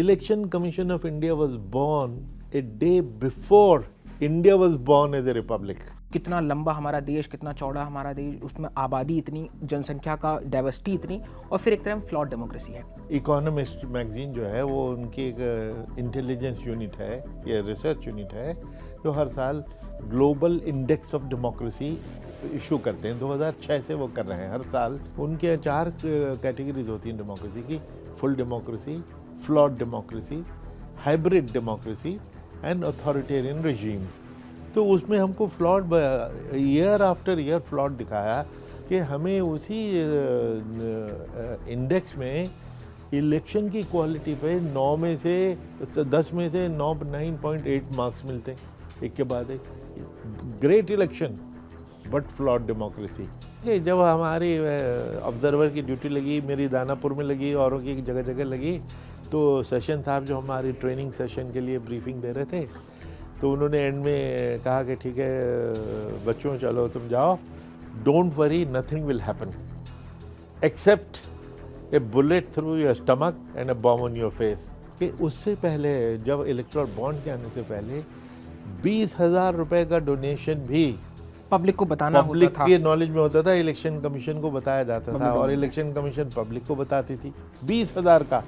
Election Commission of India was born a day before India was born as a republic. कितना लंबा हमारा देश कितना चौड़ा हमारा देश उसमें आबादी इतनी जनसंख्या का डाइवर्सिटी इतनी और फिर एक तरह फ्लॉट डेमोक्रेसी है इकोनॉमिस्ट मैगजीन जो है वो उनकी एक इंटेलिजेंस uh, यूनिट है या रिसर्च यूनिट है जो हर साल global index of democracy issue करते हैं 2006 से वो कर रहे हैं हर साल उनके चार कैटेगरीज uh, होती हैं डेमोक्रेसी की full democracy flawed democracy hybrid democracy and authoritarian regime. तो उसमें हमको flawed year after year flawed दिखाया कि हमें उसी इंडेक्स में इलेक्शन की क्वालिटी पे नौ में से दस में से नौ नाइन पॉइंट एट मार्क्स मिलते हैं एक के बाद एक great election but flawed democracy जब हमारी ऑब्जर्वर की ड्यूटी लगी मेरी दानापुर में लगी औरों की जगह जगह लगी तो सेशन साहब जो हमारी ट्रेनिंग सेशन के लिए ब्रीफिंग दे रहे थे तो उन्होंने एंड में कहा कि ठीक है बच्चों चलो तुम जाओ don't worry nothing will happen except a bullet through your stomach and a bomb on your face कि उससे पहले जब इलेक्ट्रॉल बॉन्ड के आने से पहले बीस हज़ार रुपये का डोनेशन भी पब्लिक को बताना पब्लिक होता के नॉलेज में होता था इलेक्शन कमीशन को बताया जाता था और इलेक्शन कमीशन पब्लिक को बताती थी बीस हज़ार का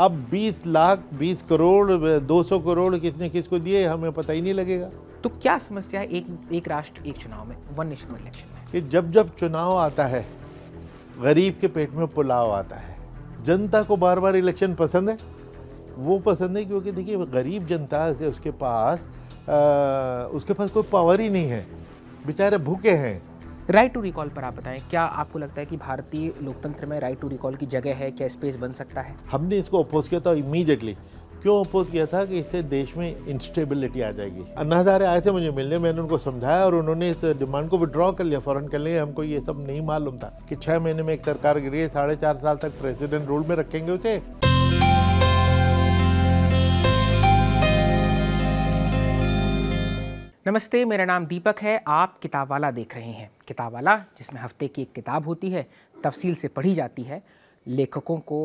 अब 20 लाख 20 करोड़ 200 करोड़ किसने किसको दिए हमें पता ही नहीं लगेगा तो क्या समस्या है एक एक राष्ट्र एक चुनाव में वन नेशन इलेक्शन में कि जब जब चुनाव आता है गरीब के पेट में पुलाव आता है जनता को बार बार इलेक्शन पसंद है वो पसंद है क्योंकि देखिए गरीब जनता उसके पास आ, उसके पास कोई पावर ही नहीं है बेचारे भूखे हैं राइट टू रिकॉल पर आप बताएं क्या आपको लगता है कि भारतीय लोकतंत्र में राइट टू रिकॉल की जगह है क्या स्पेस बन सकता है हमने इसको अपोज किया था इमीडिएटली क्यों अपोज किया था कि इससे देश में इंस्टेबिलिटी आ जाएगी अन्ना हजारे आए थे मुझे मिलने मैंने उनको समझाया और उन्होंने इस डिमांड को विड्रॉ कर लिया फौरन कर लिया हमको ये सब नहीं मालूम था कि छः महीने में एक सरकार गिरी है साढ़े चार साल तक प्रेसिडेंट रूल में रखेंगे उसे नमस्ते मेरा नाम दीपक है आप किताब वाला देख रहे हैं किताब वाला जिसमें हफ्ते की एक किताब होती है तफसील से पढ़ी जाती है लेखकों को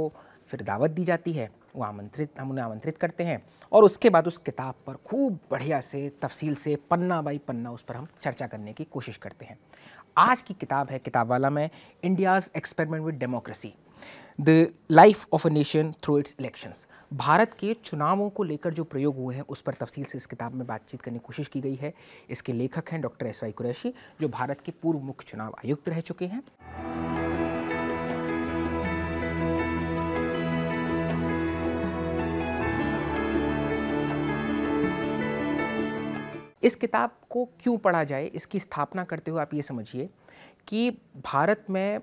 फिर दावत दी जाती है वो आमंत्रित हम उन्हें आमंत्रित करते हैं और उसके बाद उस किताब पर खूब बढ़िया से तफसील से पन्ना बाई पन्ना उस पर हम चर्चा करने की कोशिश करते हैं आज की किताब है किताब वाला में India's experiment with democracy the life of a nation through its elections Bharat के चुनावों को लेकर जो प्रयोग हुए हैं उस पर तफसील से इस किताब में बातचीत करने की कोशिश की गई है इसके लेखक हैं डॉक्टर एस वाई कुरैशी जो भारत के पूर्व मुख्य चुनाव आयुक्त रह चुके हैं इस किताब को क्यों पढ़ा जाए इसकी स्थापना करते हुए आप ये समझिए कि भारत में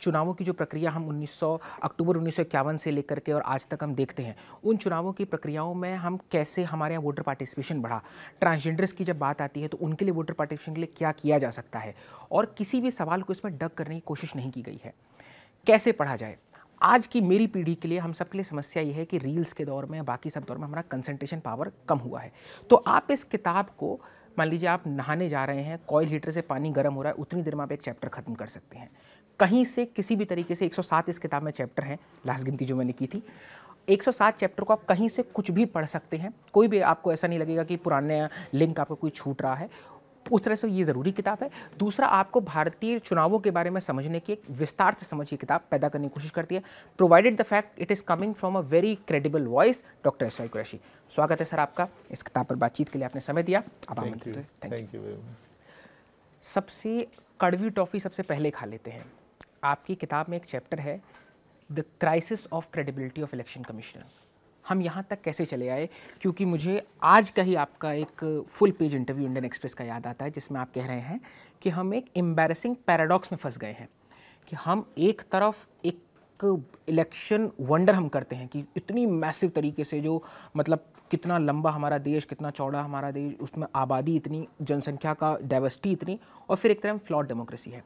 चुनावों की जो प्रक्रिया हम 1900 अक्टूबर उन्नीस से लेकर के और आज तक हम देखते हैं उन चुनावों की प्रक्रियाओं में हम कैसे हमारे यहाँ वोटर पार्टिसिपेशन बढ़ा ट्रांसजेंडर्स की जब बात आती है तो उनके लिए वोटर पार्टिसिपेशन के लिए क्या किया जा सकता है और किसी भी सवाल को इसमें डग करने की कोशिश नहीं की गई है कैसे पढ़ा जाए आज की मेरी पीढ़ी के लिए हम सबके लिए समस्या ये है कि रील्स के दौर में बाकी सब दौर में हमारा कंसंट्रेशन पावर कम हुआ है तो आप इस किताब को मान लीजिए आप नहाने जा रहे हैं कॉयल हीटर से पानी गर्म हो रहा है उतनी देर में आप एक चैप्टर ख़त्म कर सकते हैं कहीं से किसी भी तरीके से 107 इस किताब में चैप्टर हैं लास्ट गिनती जो मैंने की थी 107 चैप्टर को आप कहीं से कुछ भी पढ़ सकते हैं कोई भी आपको ऐसा नहीं लगेगा कि पुराने लिंक आपका कोई छूट रहा है उस तरह से ये ज़रूरी किताब है दूसरा आपको भारतीय चुनावों के बारे में समझने की एक विस्तार से समझ ये किताब पैदा करने की कोशिश करती है provided the fact it is coming from a very credible voice doctor S Y Qureshi स्वागत है सर आपका इस किताब पर बातचीत के लिए आपने समय दिया आप आमंत्रित थैंक यू सबसे कड़वी टॉफ़ी सबसे पहले खा लेते हैं आपकी किताब में एक चैप्टर है the crisis of credibility of election commissioner हम यहाँ तक कैसे चले आए क्योंकि मुझे आज का ही आपका एक full page interview Indian Express का याद आता है जिसमें आप कह रहे हैं कि हम एक एम्बेरसिंग पैराडॉक्स में फंस गए हैं कि हम एक तरफ एक इलेक्शन वंडर हम करते हैं कि इतनी मैसिव तरीके से जो मतलब कितना लंबा हमारा देश कितना चौड़ा हमारा देश उसमें आबादी इतनी जनसंख्या का डाइवर्सिटी इतनी और फिर एक तरह फ्लॉड डेमोक्रेसी है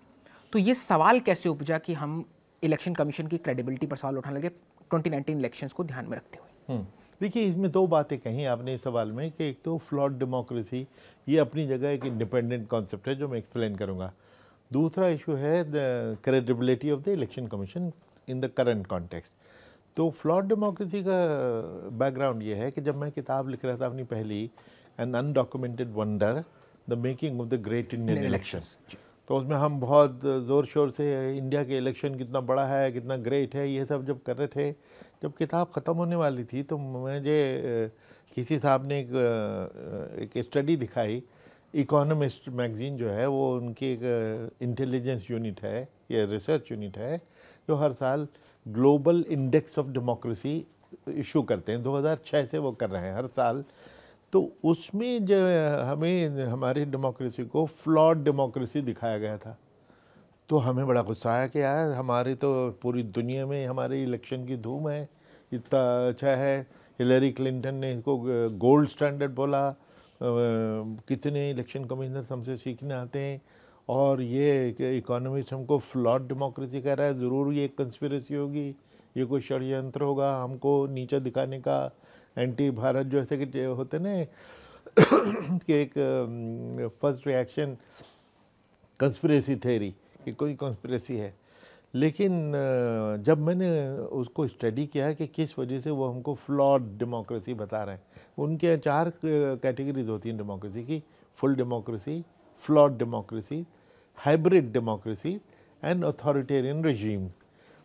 तो ये सवाल कैसे उपजा कि हम इलेक्शन कमीशन की क्रेडिबिलिटी पर सवाल उठाने लगे 2019 इलेक्शंस को ध्यान में रखते हुए हम्म, देखिए इसमें दो बातें कही आपने इस सवाल में कि एक तो फ्लॉड डेमोक्रेसी ये अपनी जगह एक इंडिपेंडेंट कॉन्सेप्ट है जो मैं एक्सप्लेन करूँगा दूसरा इशू है the credibility of the election commission in the current context तो फ्लॉड डेमोक्रेसी का बैकग्राउंड ये है कि जब मैं किताब लिख रहा था अपनी पहली an undocumented wonder the making of the great Indian election तो उसमें हम बहुत ज़ोर शोर से इंडिया के इलेक्शन कितना बड़ा है कितना ग्रेट है ये सब जब कर रहे थे जब किताब ख़त्म होने वाली थी तो मुझे किसी साहब ने एक, एक स्टडी दिखाई इकोनॉमिस्ट मैगज़ीन जो है वो उनकी एक इंटेलिजेंस यूनिट है या रिसर्च यूनिट है जो हर साल global index of democracy issue करते हैं 2006 से वो कर रहे हैं हर साल तो उसमें जो हमें हमारी डेमोक्रेसी को फ्लॉड डेमोक्रेसी दिखाया गया था तो हमें बड़ा गुस्सा आया कि यार हमारी तो पूरी दुनिया में हमारे इलेक्शन की धूम है इतना अच्छा है हिलरी क्लिंटन ने इसको गोल्ड स्टैंडर्ड बोला कितने इलेक्शन कमिश्नर हमसे सीखने आते हैं और ये इकोनॉमिस्ट हमको फ्लॉड डेमोक्रेसी कह रहा है ज़रूर ये कंस्पिरेसी होगी ये कोई षडयंत्र होगा हमको नीचा दिखाने का एंटी भारत जो ऐसे कि होते ना कि एक फर्स्ट रिएक्शन कंस्पिरेसी थेरी कि कोई कंस्पिरेसी है लेकिन जब मैंने उसको स्टडी किया कि किस वजह से वो हमको फ्लॉड डेमोक्रेसी बता रहे हैं उनके चार कैटेगरीज होती हैं डेमोक्रेसी की full democracy flawed democracy hybrid democracy and authoritarian regime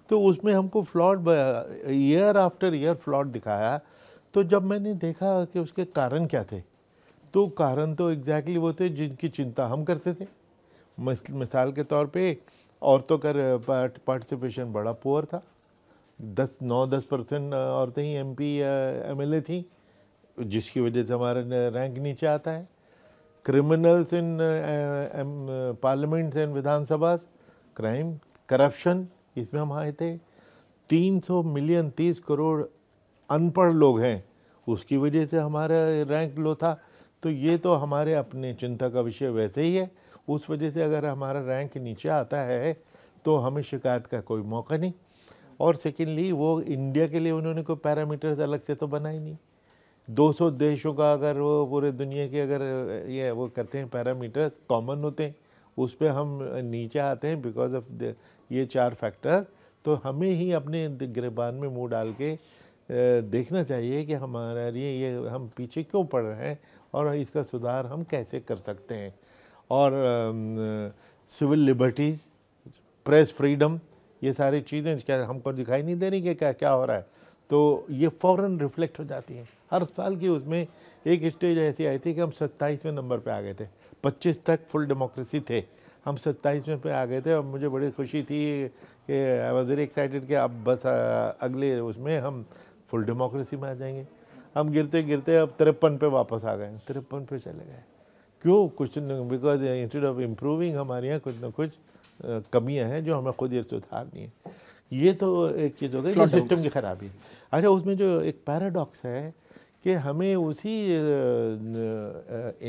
तो उसमें हमको flawed year after year flawed दिखाया तो जब मैंने देखा कि उसके कारण क्या थे तो कारण तो एग्जैक्टली वो थे जिनकी चिंता हम करते थे मिसाल के तौर पे औरतों का पार्टिसिपेशन बड़ा पुअर था दस नौ दस परसेंट औरतें ही M P M L A थी जिसकी वजह से हमारा रैंक नीचे आता है criminals in parliaments and Vidhansabha crime corruption इसमें हम आए थे 300 मिलियन 30 करोड़ अनपढ़ लोग हैं उसकी वजह से हमारा रैंक लो था तो ये तो हमारे अपने चिंता का विषय वैसे ही है उस वजह से अगर हमारा रैंक नीचे आता है तो हमें शिकायत का कोई मौका नहीं और सेकेंडली वो इंडिया के लिए उन्होंने कोई पैरामीटर्स अलग से तो बनाए नहीं 200 देशों का अगर वो पूरे दुनिया के अगर ये वो करते हैं पैरामीटर्स कॉमन होते हैं उस पर हम नीचे आते हैं बिकॉज ऑफ ये चार फैक्टर तो हमें ही अपने गिरबान में मुँह डाल के देखना चाहिए कि हमारे लिए ये हम पीछे क्यों पड़ रहे हैं और इसका सुधार हम कैसे कर सकते हैं और सिविल लिबर्टीज़ प्रेस फ्रीडम ये सारी चीज़ें क्या हमको दिखाई नहीं दे रही कि क्या क्या हो रहा है तो ये फ़ौर रिफ्लेक्ट हो जाती हैं हर साल की उसमें एक स्टेज ऐसी आई थी कि हम सत्ताईसवें नंबर पे आ गए थे पच्चीस तक फुल डेमोक्रेसी थे हम सत्ताईसवें पे आ गए थे और मुझे बड़ी खुशी थी कि आई वॉज वेरी एक्साइटेड कि अब बस अगले उसमें हम फुल डेमोक्रेसी में आ जाएंगे हम गिरते गिरते अब तिरपन पे वापस आ गए तिरपन पे चले गए क्यों कुछ बिकॉज इंस्टेड ऑफ इम्प्रूविंग हमारे यहाँ कुछ ना कुछ कमियाँ हैं जो हमें खुद ये सुधारनी है ये तो एक चीज़ हो गई सिस्टम की खराबी अच्छा उसमें जो एक पैराडॉक्स है कि हमें उसी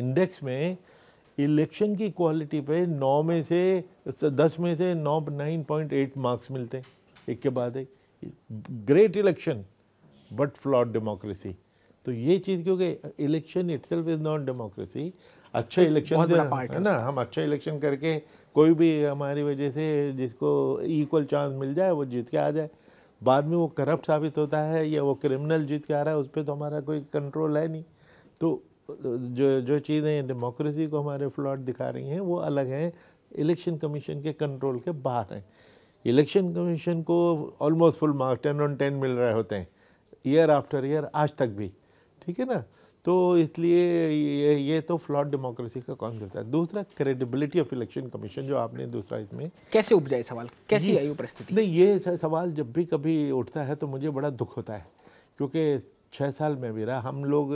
इंडेक्स में इलेक्शन की क्वालिटी पे नौ में से दस में से नौ नाइन पॉइंट एट मार्क्स मिलते हैं एक के बाद एक great election but flawed democracy तो ये चीज़ क्योंकि election it is not democracy अच्छा इलेक्शन से है ना हम अच्छा इलेक्शन करके कोई भी हमारी वजह से जिसको इक्वल चांस मिल जाए वो जीत के आ जाए बाद में वो करप्ट साबित होता है या वो क्रिमिनल जीत के आ रहा है उस पर तो हमारा कोई कंट्रोल है नहीं तो जो जो चीज़ें डेमोक्रेसी को हमारे फ्लॉट दिखा रही हैं वो अलग हैं इलेक्शन कमीशन के कंट्रोल के बाहर हैं इलेक्शन कमीशन को almost full mark ten on ten मिल रहे होते हैं ईयर आफ्टर ईयर आज तक भी ठीक है ना तो इसलिए ये ये तो फ्लॉड डेमोक्रेसी का कॉन्सेप्ट है दूसरा क्रेडिबिलिटी ऑफ इलेक्शन कमीशन जो आपने दूसरा इसमें कैसे उपजाए सवाल कैसी आई परिस्थिति नहीं ये सवाल जब भी कभी उठता है तो मुझे बड़ा दुख होता है क्योंकि छः साल में मेरा हम लोग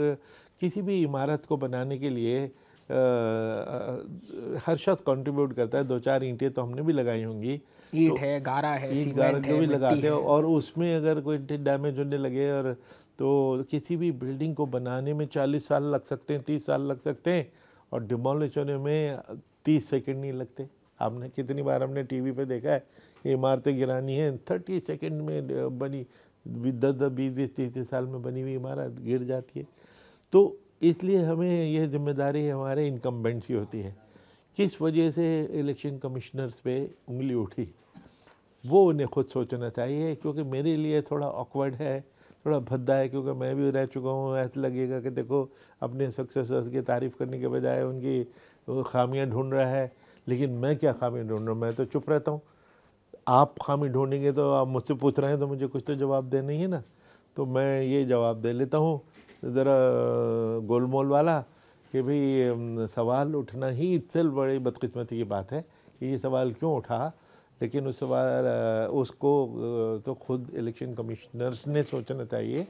किसी भी इमारत को बनाने के लिए हर शख्स कंट्रीब्यूट करता है दो चार ईंटें तो हमने भी लगाई होंगी ईट तो, है गारा है ईट गारा जो भी लगाते हैं और उसमें अगर कोई डैमेज होने लगे और तो किसी भी बिल्डिंग को बनाने में चालीस साल लग सकते हैं तीस साल लग सकते हैं और डिमोलिश होने में तीस सेकेंड नहीं लगते आपने कितनी बार हमने टीवी पे देखा है इमारतें गिरानी हैं थर्टी सेकेंड में बनी दस दस बीस बीस तीस तीस साल में बनी हुई इमारत गिर जाती है तो इसलिए हमें यह जिम्मेदारी हमारे इनकम्बेंट की होती है किस वजह से इलेक्शन कमिश्नर्स पे उंगली उठी वो उन्हें खुद सोचना चाहिए क्योंकि मेरे लिए थोड़ा ऑकवर्ड है थोड़ा भद्दा है क्योंकि मैं भी रह चुका हूँ ऐसा लगेगा कि देखो अपने सक्सेसर्स की तारीफ़ करने के बजाय उनकी खामियाँ ढूंढ रहा है लेकिन मैं क्या खामी ढूंढ रहा हूँ मैं तो चुप रहता हूँ आप खामी ढूंढेंगे तो आप मुझसे पूछ रहे हैं तो मुझे कुछ तो जवाब देना ही है ना तो मैं ये जवाब दे लेता हूँ ज़रा गोलमोल वाला कि भाई सवाल उठना ही इससे बड़ी बदकस्मती की बात है कि ये सवाल क्यों उठा लेकिन उस सवाल उसको तो खुद इलेक्शन कमिश्नर्स ने सोचना चाहिए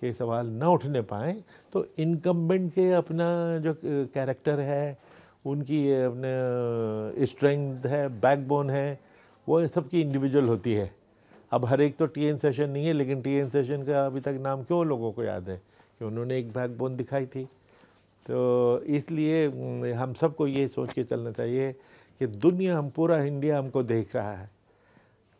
कि सवाल ना उठने पाए तो इनकम्बेंट के अपना जो कैरेक्टर है उनकी अपने स्ट्रेंथ है बैकबोन है वो सबकी इंडिविजुअल होती है अब हर एक तो टी एन सेशन नहीं है लेकिन टी एन सेशन का अभी तक नाम क्यों लोगों को याद है कि उन्होंने एक बैक बोन दिखाई थी तो इसलिए हम सबको ये सोच के चलना चाहिए कि दुनिया हम पूरा इंडिया हमको देख रहा है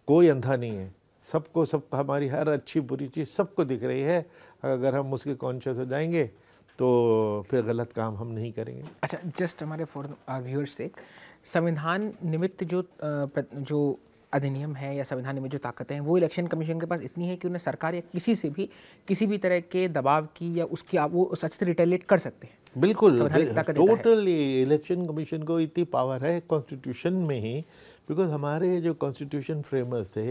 कोई अंधा नहीं है सबको सब हमारी हर अच्छी बुरी चीज़ सबको दिख रही है अगर हम उसके कॉन्शियस हो जाएंगे तो फिर गलत काम हम नहीं करेंगे अच्छा जस्ट हमारे फॉर व्यूअर्स से संविधान निमित्त जो जो अधिनियम है या संविधान में जो ताकतें हैं वो इलेक्शन कमीशन के पास इतनी है कि उन्हें सरकार या किसी से भी किसी भी तरह के दबाव की या उसकी आप वो सच से रिटेलेट कर सकते हैं बिल्कुल टोटली इलेक्शन कमीशन को इतनी पावर है कॉन्स्टिट्यूशन में ही बिकॉज हमारे जो कॉन्स्टिट्यूशन फ्रेमर्स थे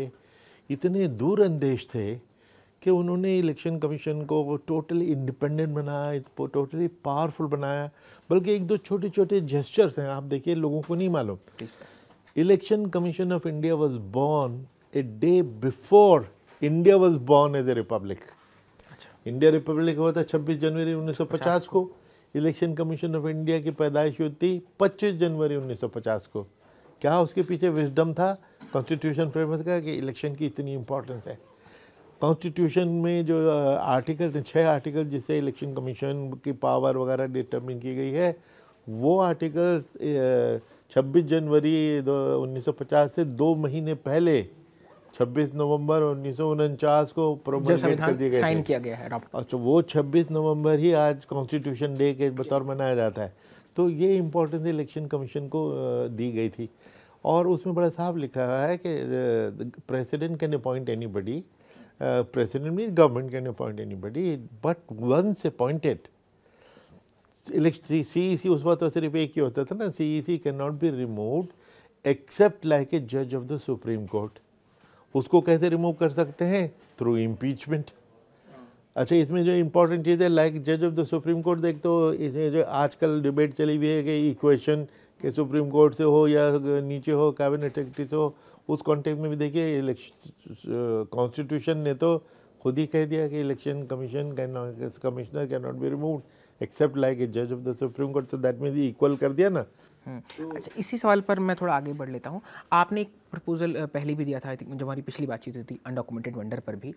इतने दूर अंदेश थे कि उन्होंने इलेक्शन कमीशन को टोटली इंडिपेंडेंट बनाया टोटली पावरफुल बनाया बल्कि एक दो छोटे छोटे जेस्चर्स हैं आप देखिए लोगों को नहीं मालूम Election Commission of India was born a day before India was born as a republic. India अच्छा। रिपब्लिक हुआ था 26 जनवरी 1950 को इलेक्शन कमीशन ऑफ इंडिया की पैदाइश हुई थी 25 जनवरी 1950 को क्या उसके पीछे विजडम था कॉन्स्टिट्यूशन फ्रेमवर्क का कि इलेक्शन की इतनी इंपॉर्टेंस है कॉन्स्टिट्यूशन में जो आर्टिकल छः आर्टिकल जिससे इलेक्शन कमीशन की पावर वगैरह डिटर्मिन की गई है वो आर्टिकल 26 जनवरी उन्नीस से दो महीने पहले 26 नवंबर उन्नीस को प्रोमोट कर दिया गया साइन किया गया है अच्छा वो 26 नवंबर ही आज कॉन्स्टिट्यूशन डे के बतौर मनाया जाता है तो ये इम्पोर्टेंस इलेक्शन कमीशन को दी गई थी और उसमें बड़ा साफ लिखा हुआ है कि president can appoint anybody president mean government can appoint anybody but once appointed C E C उस वक्त तो सिर्फ एक ही होता था ना C E C can not be remove except like a जज ऑफ द सुप्रीम कोर्ट उसको कैसे रिमूव कर सकते हैं थ्रू इम्पीचमेंट अच्छा इसमें जो इम्पोर्टेंट चीज़ है लाइक जज ऑफ द सुप्रीम कोर्ट देख तो इसमें जो आजकल डिबेट चली हुई है कि इक्वेशन के सुप्रीम कोर्ट से हो या नीचे हो कैबिनेट सेक्रेटरी से हो उस कॉन्टेक्ट में भी देखिए इलेक्शन कॉन्स्टिट्यूशन uh, ने तो खुद ही कह दिया कि election commission can commissioner can not be removed except like a जज ऑफ द सुप्रीम कोर्ट तो दैट मीन इक्वल कर दिया ना हम्म। अच्छा इसी सवाल पर मैं थोड़ा आगे बढ़ लेता हूँ आपने एक प्रपोजल पहले भी दिया था आई जब हमारी पिछली बातचीत हुई थी अनडॉक्यूमेंटेड वंडर पर भी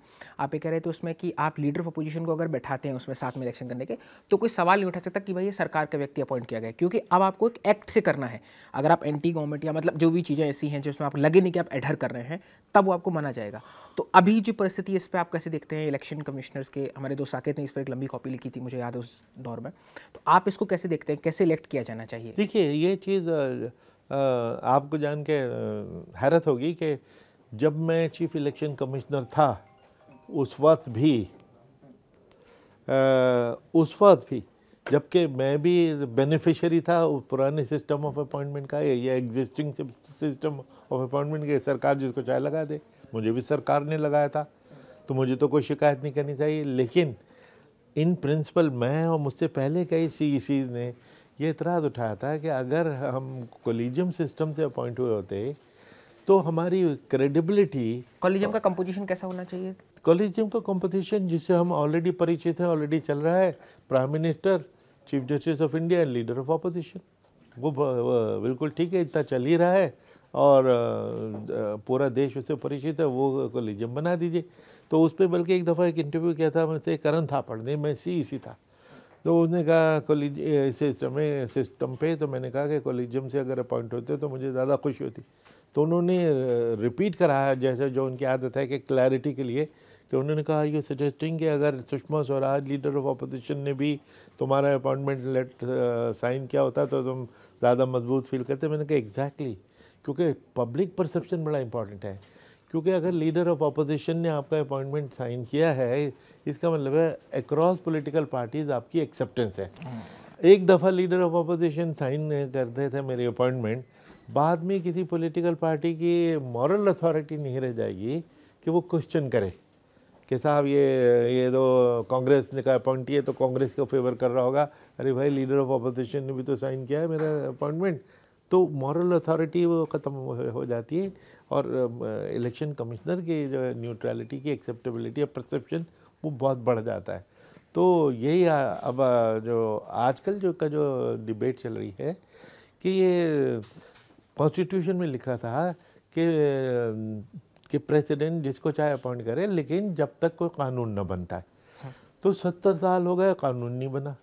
आप ये कह रहे थे उसमें कि आप लीडर ऑफ अपोजिशन को अगर बैठाते हैं उसमें साथ में इलेक्शन करने के तो कोई सवाल नहीं उठा सकता कि भाई ये सरकार का व्यक्ति अपॉइंट किया गया क्योंकि अब आपको एक एक्ट से करना है अगर आप एंटी गवर्नमेंट या मतलब जो भी चीज़ें ऐसी हैं जिसमें आप लगे नहीं कि आप एडहर कर रहे हैं तब वो आपको माना जाएगा तो अभी जो परिस्थिति इस पर आप कैसे देखते हैं इलेक्शन कमिश्नर्स के हमारे दो साकेत ने इस पर एक लंबी कॉपी लिखी थी मुझे याद है उस दौर में तो आप इसको कैसे देखते हैं कैसे इलेक्ट किया जाना चाहिए देखिए ये चीज़ आपको जान के हैरत होगी कि जब मैं चीफ इलेक्शन कमिश्नर था उस वक्त भी उस वक्त भी जबकि मैं भी बेनिफिशरी था पुराने सिस्टम ऑफ अपॉइंटमेंट का या एग्जिस्टिंग सिस्टम ऑफ अपॉइंटमेंट के सरकार जिसको चाहे लगा दे मुझे भी सरकार ने लगाया था तो मुझे तो कोई शिकायत नहीं करनी चाहिए लेकिन इन प्रिंसिपल मैं और मुझसे पहले कई सी e ने ये इतराज़ उठाया था कि अगर हम कोलिजियम सिस्टम से अपॉइंट हुए होते तो हमारी क्रेडिबिलिटी कॉलेजियम का कंपोजिशन कैसा होना चाहिए कॉलेजियम का कंपोजिशन जिससे हम ऑलरेडी परिचित हैं ऑलरेडी चल रहा है prime minister chief justice of India and leader of opposition वो बिल्कुल ठीक है इतना चल ही रहा है और पूरा देश उससे परिचित है वो कॉलेजियम बना दीजिए तो उस पर बल्कि एक दफ़ा एक इंटरव्यू किया था मैं करण था पढ़ने में सी था तो उसने कहा कॉलेज सिस्टम में सिस्टम पे तो मैंने कहा कि कॉलेजियम से अगर अपॉइंट होते तो मुझे ज़्यादा खुशी होती तो उन्होंने रिपीट कराया जैसे जो उनकी आदत है कि क्लैरिटी के लिए कि उन्होंने कहा यू सजेस्टिंग कि अगर Sushma Swaraj leader of opposition ने भी तुम्हारा अपॉइंटमेंट लेट साइन किया होता तो तुम ज़्यादा मजबूत फील करते मैंने कहा एग्जैक्टली exactly, क्योंकि पब्लिक परसेप्शन बड़ा इंपॉर्टेंट है क्योंकि अगर लीडर ऑफ अपोजिशन ने आपका अपॉइंटमेंट साइन किया है इसका मतलब है अक्रॉस पॉलिटिकल पार्टीज आपकी एक्सेप्टेंस है हाँ। एक दफ़ा लीडर ऑफ अपोजिशन साइन करते थे मेरी अपॉइंटमेंट बाद में किसी पॉलिटिकल पार्टी की मॉरल अथॉरिटी नहीं रह जाएगी कि वो क्वेश्चन करे कि साहब ये ये तो कांग्रेस ने का अपॉइंटी है तो कांग्रेस को फेवर कर रहा होगा अरे भाई लीडर ऑफ अपोजिशन ने भी तो साइन किया है मेरा अपॉइंटमेंट तो मॉरल अथॉरिटी वो ख़त्म हो जाती है और इलेक्शन कमिश्नर की जो है न्यूट्रलिटी की एक्सेप्टेबिलिटी और परसेप्शन वो बहुत बढ़ जाता है तो यही अब जो आजकल जो का जो डिबेट चल रही है कि ये कॉन्स्टिट्यूशन में लिखा था कि कि प्रेसिडेंट जिसको चाहे अपॉइंट करे लेकिन जब तक कोई कानून ना बनता है हाँ। तो सत्तर साल हो गए कानून नहीं बना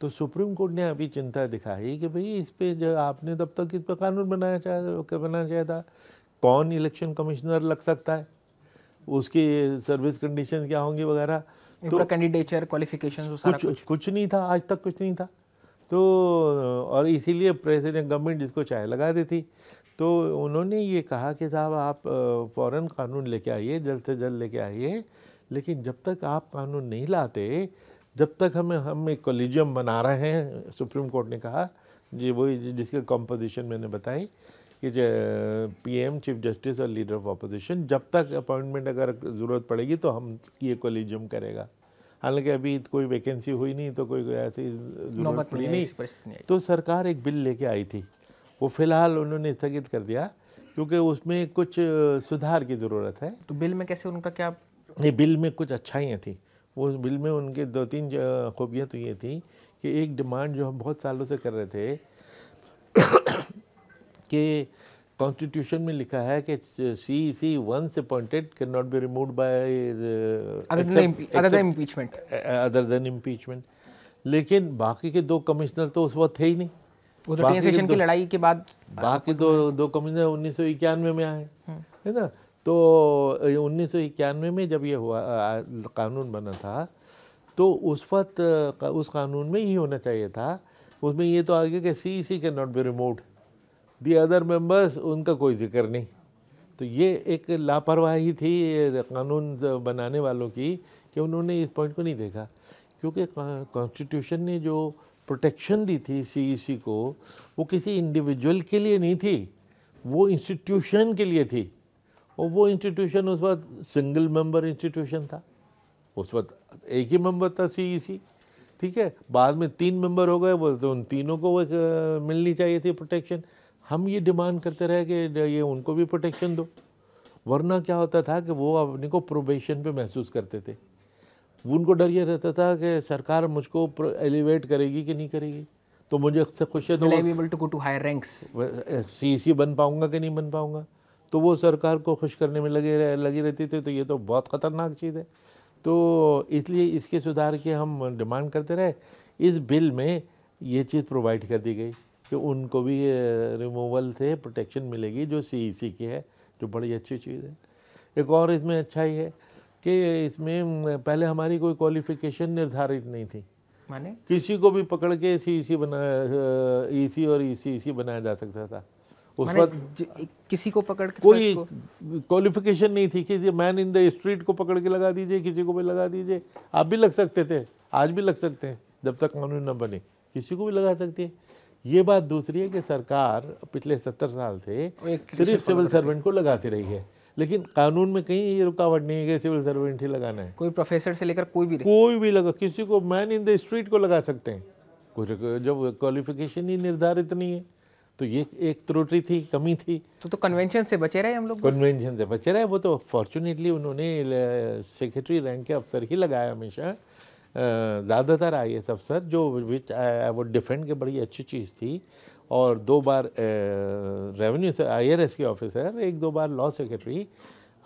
तो सुप्रीम कोर्ट ने अभी चिंता दिखाई कि भाई इस पर जो आपने तब तक इस पर कानून बनाया चाहे बनाया चाहिए था कौन इलेक्शन कमिश्नर लग सकता है उसकी सर्विस कंडीशन क्या होंगी वगैरह तो कैंडिडेटर क्वालिफिकेशन कुछ, कुछ कुछ नहीं था आज तक कुछ नहीं था तो और इसीलिए प्रेसिडेंट गवर्नमेंट जिसको चाय लगा देती तो उन्होंने ये कहा कि साहब आप फ़ौर कानून लेके आइए जल्द से जल्द लेके आइए लेकिन जब तक आप कानून नहीं लाते जब तक हमें हम एक कॉलेजियम बना रहे हैं सुप्रीम कोर्ट ने कहा जी वही जिसके कॉम्पोजिशन मैंने बताई कि पीएम चीफ जस्टिस और लीडर ऑफ अपोजिशन जब तक अपॉइंटमेंट अगर ज़रूरत पड़ेगी तो हम ये कॉलिजियम करेगा हालांकि अभी कोई वैकेंसी हुई नहीं तो कोई ऐसी जरूरत पड़ी नहीं, नहीं तो सरकार एक बिल लेके आई थी वो फिलहाल उन्होंने स्थगित कर दिया क्योंकि उसमें कुछ सुधार की ज़रूरत है तो बिल में कैसे उनका क्या ये बिल में कुछ अच्छाइयाँ थी वो बिल में उनके दो तीन खूबियाँ तो ये थी कि एक डिमांड जो हम बहुत सालों से कर रहे थे कि कॉन्स्टिट्यूशन में लिखा है कि C C once appointed can not be remove by other than impeachment other than impeachment लेकिन बाकी के दो कमिश्नर तो उस वक्त थे ही नहीं वो तो सेशन की लड़ाई के बाद बाकी दो दो कमिश्नर उन्नीस सौ इक्यानवे में आए हम्म। है ना तो उन्नीस में जब ये हुआ कानून बना था तो उस वक्त उस कानून में ही होना चाहिए था उसमें ये तो आ गया कि सी सी के not be remove the other members उनका कोई जिक्र नहीं तो ये एक लापरवाही थी कानून बनाने वालों की कि उन्होंने इस पॉइंट को नहीं देखा क्योंकि कॉन्स्टिट्यूशन ने जो प्रोटेक्शन दी थी सीईसी e को वो किसी इंडिविजुअल के लिए नहीं थी वो इंस्टीट्यूशन के लिए थी और वो इंस्टीट्यूशन उस वक्त सिंगल मेंबर इंस्टीट्यूशन था उस वक्त एक ही मेंबर था सीईसी e ठीक है बाद में तीन मेंबर हो गए वो तो उन तीनों को वो मिलनी चाहिए थी प्रोटेक्शन हम ये डिमांड करते रहे कि ये उनको भी प्रोटेक्शन दो वरना क्या होता था कि वो अपने को प्रोबेशन पे महसूस करते थे उनको डर ये रहता था कि सरकार मुझको एलिवेट करेगी कि नहीं करेगी तो मुझे खुश है तो सी सी e बन पाऊंगा कि नहीं बन पाऊंगा तो वो सरकार को खुश करने में लगे रह, लगी रहती थी तो ये तो बहुत ख़तरनाक चीज़ है तो इसलिए इसके सुधार की हम डिमांड करते रहे इस बिल में ये चीज़ प्रोवाइड कर दी गई कि उनको भी रिमूवल से प्रोटेक्शन मिलेगी जो सी e की है जो बड़ी अच्छी चीज़ है एक और इसमें अच्छा ही है कि इसमें पहले हमारी कोई क्वालिफिकेशन निर्धारित नहीं थी माने किसी को भी पकड़ के सी e बना ई e और ई बनाया जा सकता था उस वक्त किसी को पकड़ के कोई क्वालिफिकेशन नहीं थी कि मैन इन द स्ट्रीट को पकड़ के लगा दीजिए किसी को भी लगा दीजिए आप भी लग सकते थे आज भी लग सकते हैं जब तक कानून न बने किसी को भी लगा सकते हैं ये बात दूसरी है कि सरकार पिछले सत्तर साल से सिर्फ सिविल सर्वेंट को लगाती रही है लेकिन कानून में कहीं ये रुकावट नहीं है कि सिविल सर्वेंट ही लगाना है कोई प्रोफेसर से लेकर कोई भी कोई भी लगा किसी को मैन इन द स्ट्रीट को लगा सकते हैं कोई जब क्वालिफिकेशन ही निर्धारित नहीं है तो ये एक त्रुटि थी कमी थी तो तो कन्वेंशन से बचे रहे हम लोग कन्वेंशन से बचे रहे वो तो फॉर्चुनेटली उन्होंने सेक्रेटरी रैंक के अफसर ही लगाया हमेशा ज़्यादातर आई एस अफसर जो विच आई वो डिफेंड के बड़ी अच्छी चीज़ थी और दो बार रेवेन्यू से आई आर एस के ऑफिसर एक दो बार लॉ सेक्रेटरी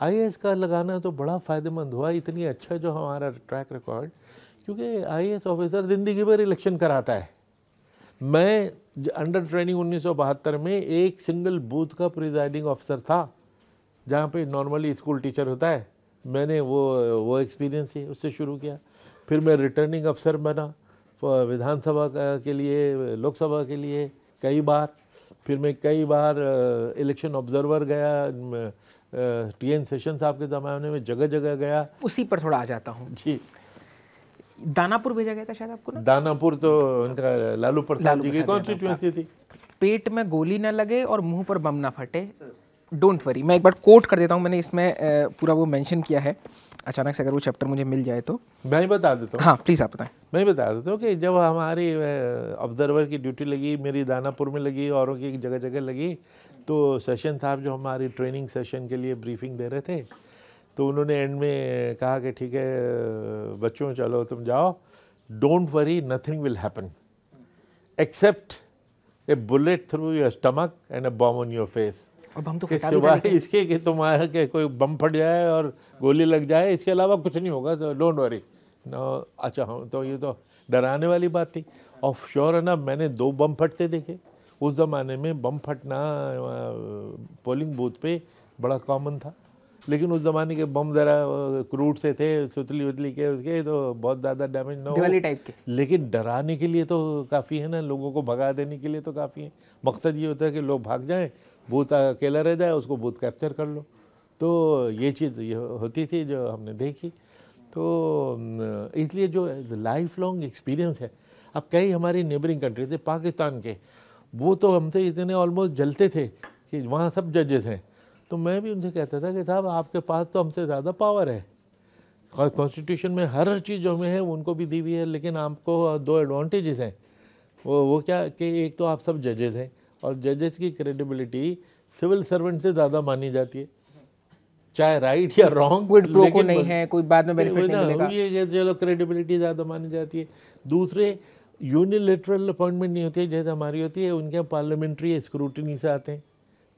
आई एस का लगाना तो बड़ा फ़ायदेमंद हुआ इतनी अच्छा जो हमारा ट्रैक रिकॉर्ड क्योंकि आई एस ऑफिसर ज़िंदगी भर इलेक्शन कराता है मैं अंडर ट्रेनिंग उन्नीस में एक सिंगल बूथ का प्रिजाइडिंग ऑफिसर था जहाँ पे नॉर्मली स्कूल टीचर होता है मैंने वो वो एक्सपीरियंस ही उससे शुरू किया फिर मैं रिटर्निंग अफसर बना विधानसभा के लिए लोकसभा के लिए कई बार फिर मैं कई बार इलेक्शन ऑब्जर्वर गया टी एन सेशन साहब के ज़माने में जगह जगह गया उसी पर थोड़ा आ जाता हूँ जी दानापुर भेजा गया था शायद आपको ना दानापुर तो उनका लालू प्रसाद जी की कॉन्स्टिट्यूंसी थी पेट में गोली ना लगे और मुंह पर बम ना फटे डोंट वरी मैं एक बार कोट कर देता हूँ मैंने इसमें पूरा वो मेंशन किया है अचानक से अगर वो चैप्टर मुझे मिल जाए तो मैं ही बता देता हूँ हाँ प्लीज़ आप बताएं मैं बता देता हूँ कि जब हमारी ऑब्जर्वर की ड्यूटी लगी मेरी दानापुर में लगी औरों की जगह जगह लगी तो सेशन साहब जो हमारी ट्रेनिंग सेशन के लिए ब्रीफिंग दे रहे थे तो उन्होंने एंड में कहा कि ठीक है बच्चों चलो तुम जाओ don't worry nothing will happen except a bullet through your stomach and a bomb on your face तो सिवाय इसके कि तुम्हारा के कोई बम फट जाए और गोली लग जाए इसके अलावा कुछ नहीं होगा तो डोंट वरी ना अच्छा हाँ तो ये तो डराने वाली बात थी और श्योर है ना मैंने दो बम फटते देखे उस ज़माने में बम फटना पोलिंग बूथ पे बड़ा कॉमन था लेकिन उस जमाने के बम ज़रा क्रूड से थे सुतली उतली के उसके तो बहुत ज़्यादा डैमेज ना होली टाइप के लेकिन डराने के लिए तो काफ़ी है ना लोगों को भगा देने के लिए तो काफ़ी है मकसद ये होता है कि लोग भाग जाएँ भूत अकेला रह जाए उसको भूत कैप्चर कर लो तो ये चीज़ ये होती थी जो हमने देखी तो इसलिए जो लाइफ लॉन्ग एक्सपीरियंस है अब कई हमारी नेबरिंग कंट्री थे पाकिस्तान के वो तो हमसे इतने ऑलमोस्ट जलते थे कि वहाँ सब जजेस हैं तो मैं भी उनसे कहता था कि साहब आपके पास तो हमसे ज़्यादा पावर है कॉन्स्टिट्यूशन में हर चीज़ जो हमें है उनको भी दी हुई है लेकिन आपको दो एडवांटेजेस हैं वो वो क्या कि एक तो आप सब जजेस हैं और जजेस की क्रेडिबिलिटी सिविल सर्वेंट से ज़्यादा मानी जाती है चाहे राइट या रॉन्ग कोई प्रो को नहीं है कोई बाद में बेनिफिट नहीं मिलेगा ये ये चलो क्रेडिबिलिटी ज़्यादा मानी जाती है दूसरे यूनिलेटरल अपॉइंटमेंट नहीं होती है जैसे हमारी होती है उनके पार्लियामेंट्री स्क्रूटनी से आते हैं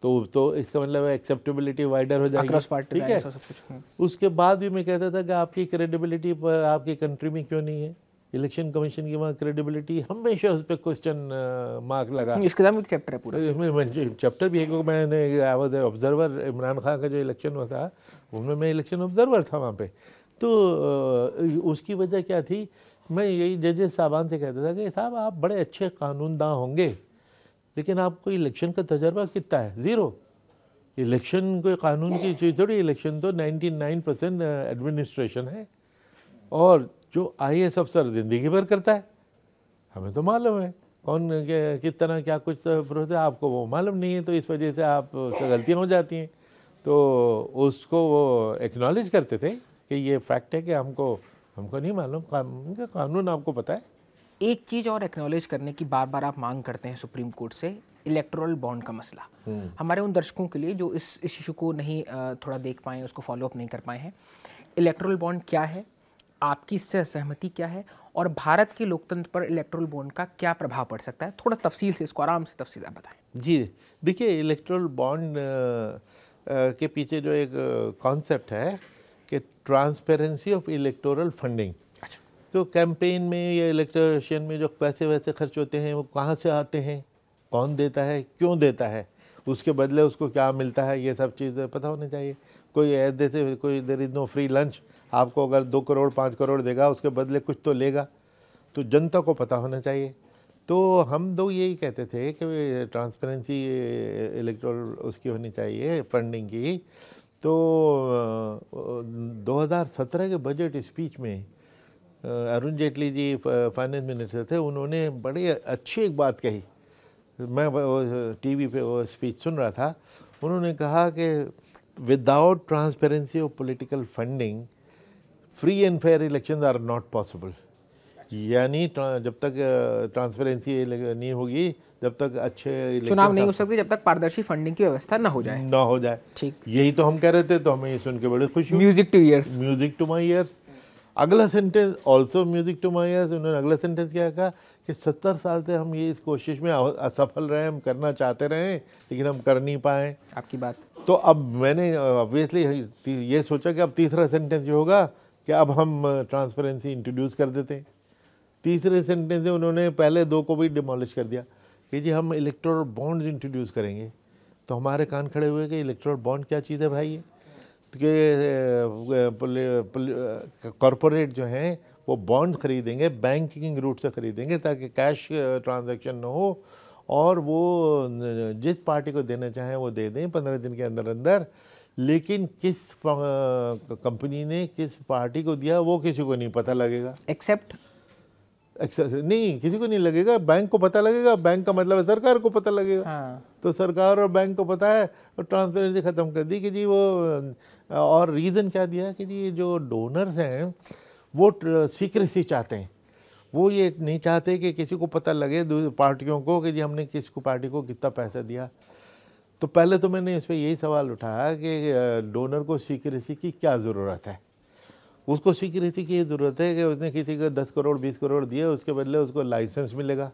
तो तो इसका मतलब एक्सेप्टेबिलिटी वाइडर हो जाएगी ठीक है हाँ। उसके बाद भी मैं कहता था कि आपकी क्रेडिबिलिटी आपकी कंट्री में क्यों नहीं है इलेक्शन कमीशन की वहाँ क्रेडिबिलिटी हमेशा उस पर क्वेश्चन मार्क लगा इसका चैप्टर है पूरा चैप्टर भी है क्योंकि मैंने I was observer Imran Khan का जो इलेक्शन हुआ था उनमें मैं इलेक्शन ऑब्जर्वर था वहाँ पे तो उसकी वजह क्या थी मैं यही जजेस साहबान से कहता था कि साहब आप बड़े अच्छे कानूनदान होंगे लेकिन आपको इलेक्शन का तजर्बा कितना है ज़ीरो इलेक्शन कोई कानून की चीज़ थोड़ी इलेक्शन तो 99 परसेंट एडमिनिस्ट्रेशन है और जो आई एस अफसर ज़िंदगी भर करता है हमें तो मालूम है कौन किस तरह क्या कुछ तो प्रोसेस आपको वो मालूम नहीं है तो इस वजह से आप गलतियाँ हो जाती हैं तो उसको वो एक्नॉलेज करते थे कि ये फैक्ट है कि हमको हमको नहीं मालूम कानून आपको पता है एक चीज़ और एक्नोलेज करने की बार बार आप मांग करते हैं सुप्रीम कोर्ट से इलेक्ट्रल बॉन्ड का मसला हम्म। हमारे उन दर्शकों के लिए जो इस इस इशू को नहीं थोड़ा देख पाए उसको फॉलोअप नहीं कर पाए हैं इलेक्ट्रल बॉन्ड क्या है आपकी इससे असहमति क्या है और भारत के लोकतंत्र पर इलेक्ट्रल बॉन्ड का क्या प्रभाव पड़ सकता है थोड़ा तफसील से इसको आराम से तफसी बताएं जी देखिए इलेक्ट्रल बॉन्ड के पीछे जो एक कॉन्सेप्ट है कि ट्रांसपेरेंसी ऑफ इलेक्टोरल फंडिंग तो कैंपेन में या इलेक्ट्रिशियन में जो पैसे वैसे खर्च होते हैं वो कहाँ से आते हैं कौन देता है क्यों देता है उसके बदले उसको क्या मिलता है ये सब चीज़ें पता होनी चाहिए कोई ऐसे जैसे कोई there is no free lunch आपको अगर दो करोड़ पाँच करोड़ देगा उसके बदले कुछ तो लेगा तो जनता को पता होना चाहिए तो हम लोग यही कहते थे कि ट्रांसपेरेंसी इलेक्ट्रोल उसकी होनी चाहिए फंडिंग की तो 2017 के बजट स्पीच में अरुण जेटली जी फाइनेंस मिनिस्टर थे उन्होंने बड़ी अच्छी एक बात कही मैं टीवी पे वो स्पीच सुन रहा था उन्होंने कहा कि without transparency of political funding free and fair election are not possible यानी जब तक ट्रांसपेरेंसी नहीं होगी जब तक अच्छे चुनाव नहीं हो सकते जब तक पारदर्शी फंडिंग की व्यवस्था ना हो जाए ना हो जाए ठीक यही तो हम कह रहे थे तो हमें ये सुन के बड़े खुशी music to ears music to my ears अगला sentence also music to my उन्होंने अगला सेंटेंस क्या कहा कि सत्तर साल से हम ये इस कोशिश में असफल रहे हम करना चाहते रहे लेकिन हम कर नहीं पाए आपकी बात तो अब मैंने ऑब्वियसली ये सोचा कि अब तीसरा सेंटेंस ये होगा कि अब हम ट्रांसपेरेंसी इंट्रोड्यूस कर देते हैं तीसरे सेंटेंस में उन्होंने पहले दो को भी डिमोलिश कर दिया कि जी हम इलेक्ट्रोल बॉन्ड्स इंट्रोड्यूस करेंगे तो हमारे कान खड़े हुए कि इलेक्ट्रोल बॉन्ड क्या चीज़ है भाई ये के कॉरपोरेट जो हैं वो बॉन्ड खरीदेंगे बैंकिंग रूट से खरीदेंगे ताकि कैश ट्रांजैक्शन ना हो और वो जिस पार्टी को देना चाहें वो दे दें पंद्रह दिन के अंदर अंदर लेकिन किस कंपनी ने किस पार्टी को दिया वो किसी को नहीं पता लगेगा एक्सेप्ट नहीं किसी को नहीं लगेगा बैंक को पता लगेगा बैंक का मतलब है सरकार को पता लगेगा हाँ। तो सरकार और बैंक को पता है और ट्रांसपेरेंसी खत्म कर दी कि जी वो और रीज़न क्या दिया कि ये जो डोनर्स हैं वो सीक्रेसी चाहते हैं वो ये नहीं चाहते कि किसी को पता लगे पार्टियों को कि जी हमने किस को पार्टी को कितना पैसा दिया तो पहले तो मैंने इस पर यही सवाल उठाया कि डोनर को सीक्रेसी की क्या ज़रूरत है उसको सीक्रेसी की ज़रूरत है कि उसने किसी को दस करोड़ बीस करोड़ दिए उसके बदले उसको लाइसेंस मिलेगा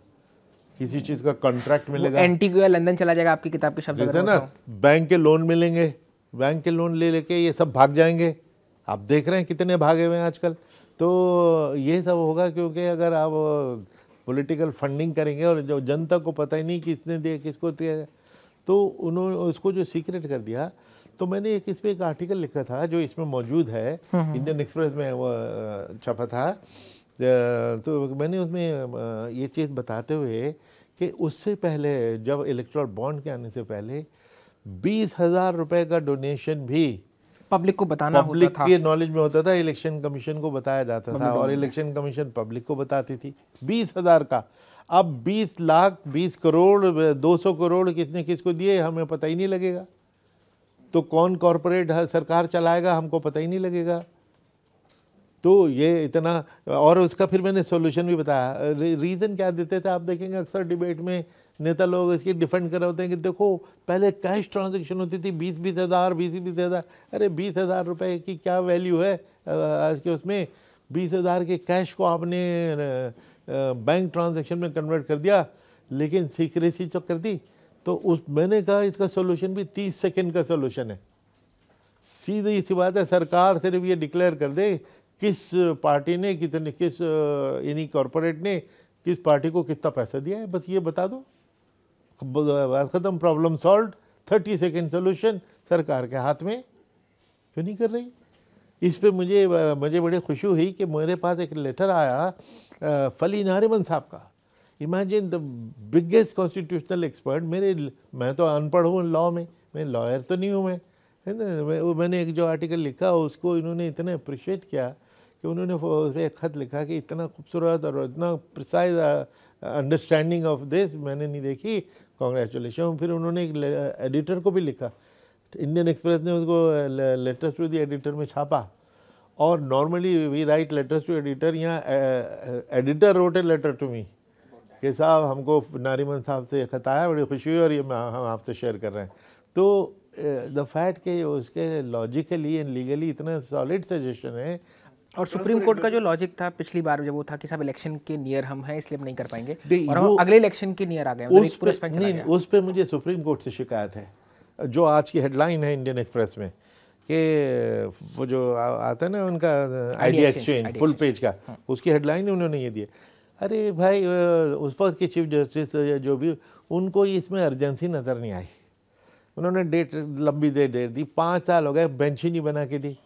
किसी चीज़ का कॉन्ट्रैक्ट मिलेगा एंटीगुआ लंदन चला जाएगा आपकी किताब के शब्द ना बैंक के लोन मिलेंगे बैंक के लोन ले लेके ये सब भाग जाएंगे आप देख रहे हैं कितने भागे हुए हैं आजकल तो ये सब होगा क्योंकि अगर आप पॉलिटिकल फंडिंग करेंगे और जो जनता को पता ही नहीं किसने दिया किसको दिया तो उन्होंने उसको जो सीक्रेट कर दिया तो मैंने एक इस पर एक आर्टिकल लिखा था जो इसमें मौजूद है हम्म, हम्म। इंडियन एक्सप्रेस में वो छपा था तो मैंने उसमें ये चीज़ बताते हुए कि उससे पहले जब इलेक्ट्रॉल बॉन्ड के आने से पहले बीस हजार रुपए का डोनेशन भी पब्लिक को बताना पब्लिक होता के नॉलेज में होता था इलेक्शन कमीशन को बताया जाता था और इलेक्शन कमीशन पब्लिक को बताती थी बीस हजार का अब बीस लाख बीस करोड़ दो सौ करोड़ किसने किसको दिए हमें पता ही नहीं लगेगा तो कौन कॉरपोरेट सरकार चलाएगा हमको पता ही नहीं लगेगा तो ये इतना और उसका फिर मैंने सॉल्यूशन भी बताया रीज़न क्या देते थे आप देखेंगे अक्सर डिबेट में नेता लोग इसकी डिफेंड कर रहे होते हैं कि देखो पहले कैश ट्रांजेक्शन होती थी बीस बीस हज़ार बीस बीस हज़ार अरे बीस हज़ार रुपये की क्या वैल्यू है आज के उसमें बीस हज़ार के कैश को आपने बैंक ट्रांजेक्शन में कन्वर्ट कर दिया लेकिन सीक्रेसी चक कर दी तो उस मैंने कहा इसका सोल्यूशन भी तीस सेकेंड का सोल्यूशन है सीधी सी बात है सरकार सिर्फ ये डिक्लेयर कर दे किस पार्टी ने कितने किस इन्हीं कॉरपोरेट ने किस पार्टी को कितना पैसा दिया है बस ये बता दो ख़त्म problem solve thirty second solution सरकार के हाथ में क्यों नहीं कर रही इस पे मुझे मुझे बड़ी खुशी हुई कि मेरे पास एक लेटर आया फली नारिमन साहब का imagine the biggest constitutional expert मेरे मैं तो अनपढ़ हूँ लॉ में मैं लॉयर तो नहीं हूँ मैं है ना मैंने एक जो आर्टिकल लिखा उसको इन्होंने इतना अप्रिशिएट किया कि उन्होंने वो एक ख़त लिखा कि इतना खूबसूरत और इतना प्रिसाइज अंडरस्टैंडिंग ऑफ दिस मैंने नहीं देखी कॉन्ग्रेचुलेशन फिर उन्होंने एक एडिटर uh, को भी लिखा इंडियन एक्सप्रेस ने उसको लेटर्स टू द एडिटर में छापा और normally we write letters to editor या editor wrote a letter to me कि साहब हमको नारीमन साहब से खत आया बड़ी खुशी हुई और ये हम आपसे शेयर कर रहे हैं तो द फैक्ट के उसके लॉजिकली एंड लीगली इतना सॉलिड सजेशन है और सुप्रीम कोर्ट का जो लॉजिक था पिछली बार जब वो था कि साहब इलेक्शन के नियर हम हैं इसलिए हम नहीं कर पाएंगे और हम अगले इलेक्शन के नियर आ गए मतलब उस पर नहीं, उस पे मुझे सुप्रीम कोर्ट से शिकायत है जो आज की हेडलाइन है इंडियन एक्सप्रेस में कि वो जो आता है ना उनका आइडिया एक्सचेंज फुल पेज का हाँ। उसकी हेडलाइन उन्होंने ये दी अरे भाई uh, उस वक्त के चीफ जस्टिस जो भी उनको इसमें अर्जेंसी नज़र नहीं आई उन्होंने डेट लंबी देर दे दी पाँच साल हो गए बेंच ही नहीं बना के दी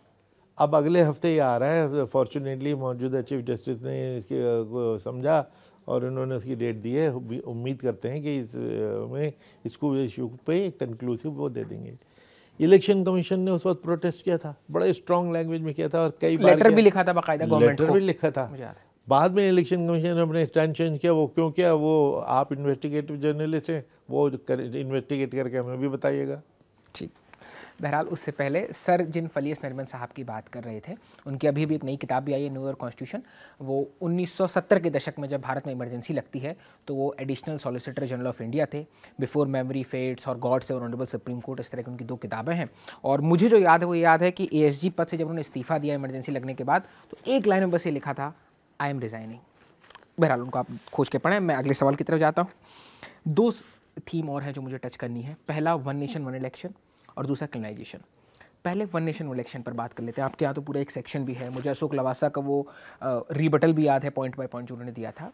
अब अगले हफ्ते ही आ रहा है फॉर्चुनेटली मौजूदा चीफ जस्टिस ने इसके समझा और उन्होंने उसकी डेट दी है उम्मीद करते हैं कि इस में इसको इशू पे कंक्लूसिव वो दे देंगे इलेक्शन कमीशन ने उस वक्त प्रोटेस्ट किया था बड़े स्ट्रॉन्ग लैंग्वेज में किया था और कई बार लेटर भी लिखा था बाकायदा गवर्नमेंट को भी लिखा था बाद में इलेक्शन कमीशन ने अपने स्टैंड चेंज किया वो क्यों किया वो आप इन्वेस्टिगेटिव जर्नलिस्ट हैं वो कर, इन्वेस्टिगेट करके हमें भी बताइएगा ठीक बहरहाल उससे पहले सर जिन फलीस नरमन साहब की बात कर रहे थे उनकी अभी भी एक नई किताब भी आई है न्यू ईयर कॉन्स्टिट्यूशन वो 1970 के दशक में जब भारत में इमरजेंसी लगती है तो वो additional solicitor general of India थे बिफोर मेमोरी फेट्स और गॉड्स और ऑनरेबल सुप्रीम कोर्ट इस तरह की उनकी दो किताबें हैं और मुझे जो याद है वो याद है कि ए पद से जब उन्होंने इस्तीफ़ा दिया इमरजेंसी लगने के बाद तो एक लाइन में बस ये लिखा था आई एम रिज़ाइनिंग बहरहाल उनको आप खोज के पढ़ें मैं अगले सवाल की तरफ जाता हूँ दो थीम और है जो मुझे टच करनी है पहला वन नेशन वन इलेक्शन और दूसरा कलनाइजेशन पहले वन नेशन इलेक्शन पर बात कर लेते हैं आपके यहाँ तो पूरा एक सेक्शन भी है मुझे अशोक लवासा का वो रिबटल भी याद है पॉइंट बाय पॉइंट जो उन्होंने दिया था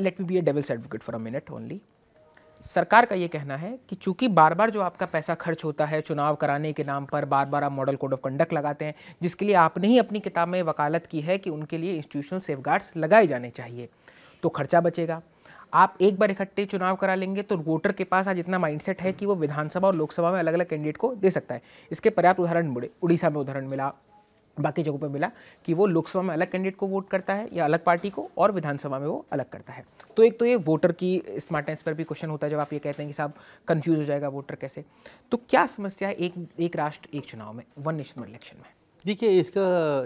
let me be a devil's advocate for a minute only सरकार का ये कहना है कि चूंकि बार बार जो आपका पैसा खर्च होता है चुनाव कराने के नाम पर बार बार आप मॉडल कोड ऑफ कंडक्ट लगाते हैं जिसके लिए आपने ही अपनी किताब में वकालत की है कि उनके लिए इंस्टीट्यूशनल सेफ लगाए जाने चाहिए तो खर्चा बचेगा आप एक बार इकट्ठे चुनाव करा लेंगे तो वोटर के पास आज इतना माइंडसेट है कि वो विधानसभा और लोकसभा में अलग अलग कैंडिडेट को दे सकता है इसके पर्याप्त उदाहरण मुड़े उड़ीसा में उदाहरण मिला बाकी जगहों पर मिला कि वो लोकसभा में अलग कैंडिडेट को वोट करता है या अलग पार्टी को और विधानसभा में वो अलग करता है तो एक तो ये वोटर की स्मार्टनेस पर भी क्वेश्चन होता है जब आप ये कहते हैं कि साहब कंफ्यूज हो जाएगा वोटर कैसे तो क्या समस्या है एक एक राष्ट्र एक चुनाव में वन नेशनल इलेक्शन में देखिए इसका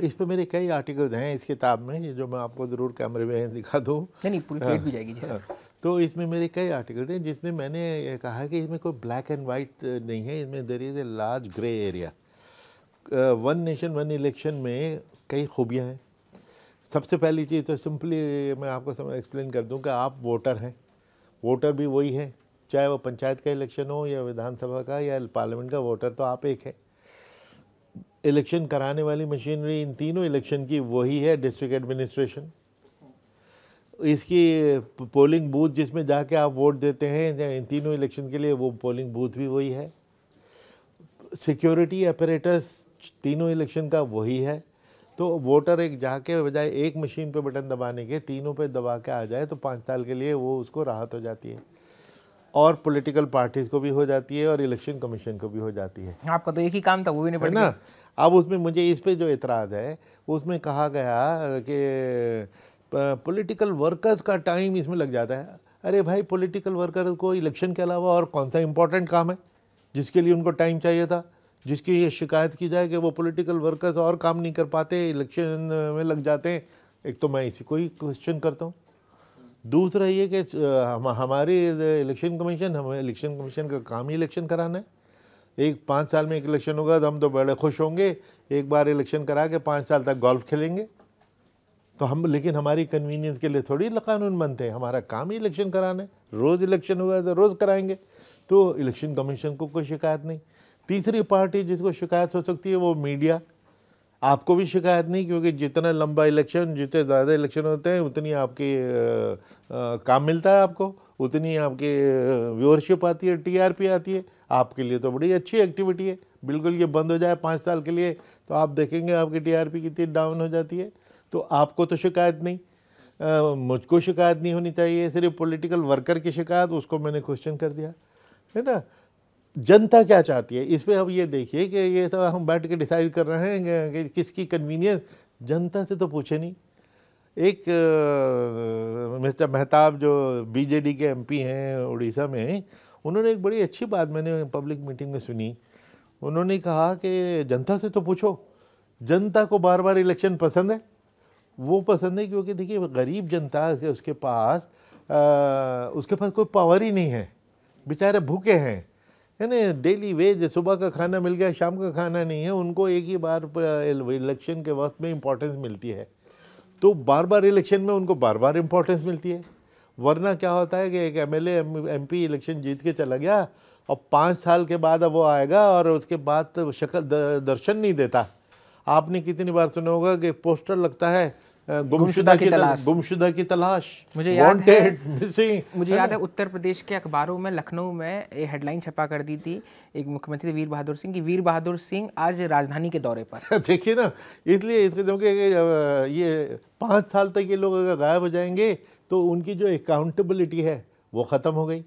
इस पर मेरे कई आर्टिकल्स हैं इस किताब में जो मैं आपको ज़रूर कैमरे में दिखा दूँ नहीं पूरी प्लेट भी हाँ, जाएगी जी सर हाँ। तो इसमें मेरे कई आर्टिकल्स हैं जिसमें मैंने कहा कि इसमें कोई ब्लैक एंड वाइट नहीं है इसमें there is a large grey area one nation one election में कई खूबियाँ हैं सबसे पहली चीज़ तो सिंपली मैं आपको एक्सप्लेन कर दूँ कि आप वोटर हैं वोटर भी वही हैं चाहे वो पंचायत का इलेक्शन हो या विधानसभा का या पार्लियामेंट का वोटर तो आप एक हैं इलेक्शन कराने वाली मशीनरी इन तीनों इलेक्शन की वही है डिस्ट्रिक्ट एडमिनिस्ट्रेशन इसकी पोलिंग बूथ जिसमें जाके आप वोट देते हैं इन तीनों इलेक्शन के लिए वो पोलिंग बूथ भी वही है सिक्योरिटी अपरेटस तीनों इलेक्शन का वही है तो वोटर एक जाके बजाय एक मशीन पे बटन दबाने के तीनों पे दबा के आ जाए तो पाँच साल के लिए वो उसको राहत हो जाती है और पॉलिटिकल पार्टीज को भी हो जाती है और इलेक्शन कमीशन को भी हो जाती है आपका तो एक ही काम था वो भी नहीं ना अब उसमें मुझे इस पर जो एतराज़ है उसमें कहा गया कि पॉलिटिकल वर्कर्स का टाइम इसमें लग जाता है अरे भाई पॉलिटिकल वर्कर को इलेक्शन के अलावा और कौन सा इम्पोर्टेंट काम है जिसके लिए उनको टाइम चाहिए था जिसकी ये शिकायत की जाए कि वो पॉलिटिकल वर्कर्स और काम नहीं कर पाते इलेक्शन में लग जाते हैं एक तो मैं इसी को ही क्वेश्चन करता हूँ दूसरा ये कि हम हमारे इलेक्शन कमीशन हमें इलेक्शन कमीशन का काम ही इलेक्शन कराना है एक पाँच साल में एक इलेक्शन होगा तो हम तो बड़े खुश होंगे एक बार इलेक्शन करा के पाँच साल तक गोल्फ खेलेंगे तो हम लेकिन हमारी कन्वीनियंस के लिए थोड़ी कानून बनते हैं हमारा काम ही इलेक्शन कराना है रोज़ इलेक्शन होगा तो रोज़ कराएंगे तो इलेक्शन कमीशन को कोई शिकायत नहीं तीसरी पार्टी जिसको शिकायत हो सकती है वो मीडिया आपको भी शिकायत नहीं क्योंकि जितना लंबा इलेक्शन जितने ज़्यादा इलेक्शन होते हैं उतनी आपकी आ, काम मिलता है आपको उतनी आपकी व्यूअरशिप आती है टीआरपी आती है आपके लिए तो बड़ी अच्छी एक्टिविटी है बिल्कुल ये बंद हो जाए पाँच साल के लिए तो आप देखेंगे आपकी टीआरपी कितनी डाउन हो जाती है तो आपको तो शिकायत नहीं मुझको शिकायत नहीं होनी चाहिए सिर्फ पॉलिटिकल वर्कर की शिकायत उसको मैंने क्वेश्चन कर दिया है ना जनता क्या चाहती है इस पर अब ये देखिए कि ये सब हम बैठ के डिसाइड कर रहे हैं कि किसकी कन्वीनियंस जनता से तो पूछे नहीं एक मिस्टर मेहताब जो बीजेडी के एमपी हैं उड़ीसा में उन्होंने एक बड़ी अच्छी बात मैंने पब्लिक मीटिंग में सुनी उन्होंने कहा कि जनता से तो पूछो जनता को बार बार इलेक्शन पसंद है वो पसंद है क्योंकि देखिए गरीब जनता उसके पास आ, उसके पास कोई पावर ही नहीं है बेचारे भूखे हैं है ना डेली वेज सुबह का खाना मिल गया शाम का खाना नहीं है उनको एक ही बार इलेक्शन के वक्त में इम्पोर्टेंस मिलती है तो बार बार इलेक्शन में उनको बार बार इम्पोर्टेंस मिलती है वरना क्या होता है कि एक एम एल इलेक्शन जीत के चला गया और पाँच साल के बाद अब वो आएगा और उसके बाद शक्ल दर्शन नहीं देता आपने कितनी बार सुना होगा कि पोस्टर लगता है गुमशुदा की तलाश गुमशुदा की तलाश मुझे याद है मुझे याद है उत्तर प्रदेश के अखबारों में लखनऊ में ये हेडलाइन छपा कर दी थी एक मुख्यमंत्री वीर बहादुर सिंह की वीर बहादुर सिंह आज राजधानी के दौरे पर देखिए ना इसलिए इसके क्योंकि ये पाँच साल तक ये लोग अगर गायब हो जाएंगे तो उनकी जो अकाउंटेबिलिटी है वो ख़त्म हो गई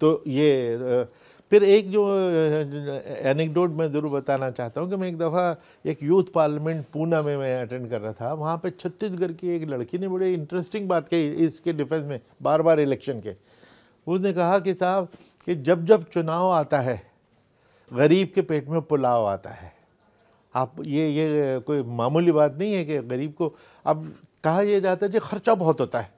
तो ये फिर एक जो एनिकडोड मैं ज़रूर बताना चाहता हूँ कि मैं एक दफ़ा एक यूथ पार्लियामेंट पूना में मैं अटेंड कर रहा था वहाँ पे छत्तीसगढ़ की एक लड़की ने बड़ी इंटरेस्टिंग बात कही इसके डिफेंस में बार बार इलेक्शन के उसने कहा कि साहब कि जब जब चुनाव आता है गरीब के पेट में पुलाव आता है आप ये ये कोई मामूली बात नहीं है कि गरीब को अब कहा यह जाता है कि खर्चा बहुत होता है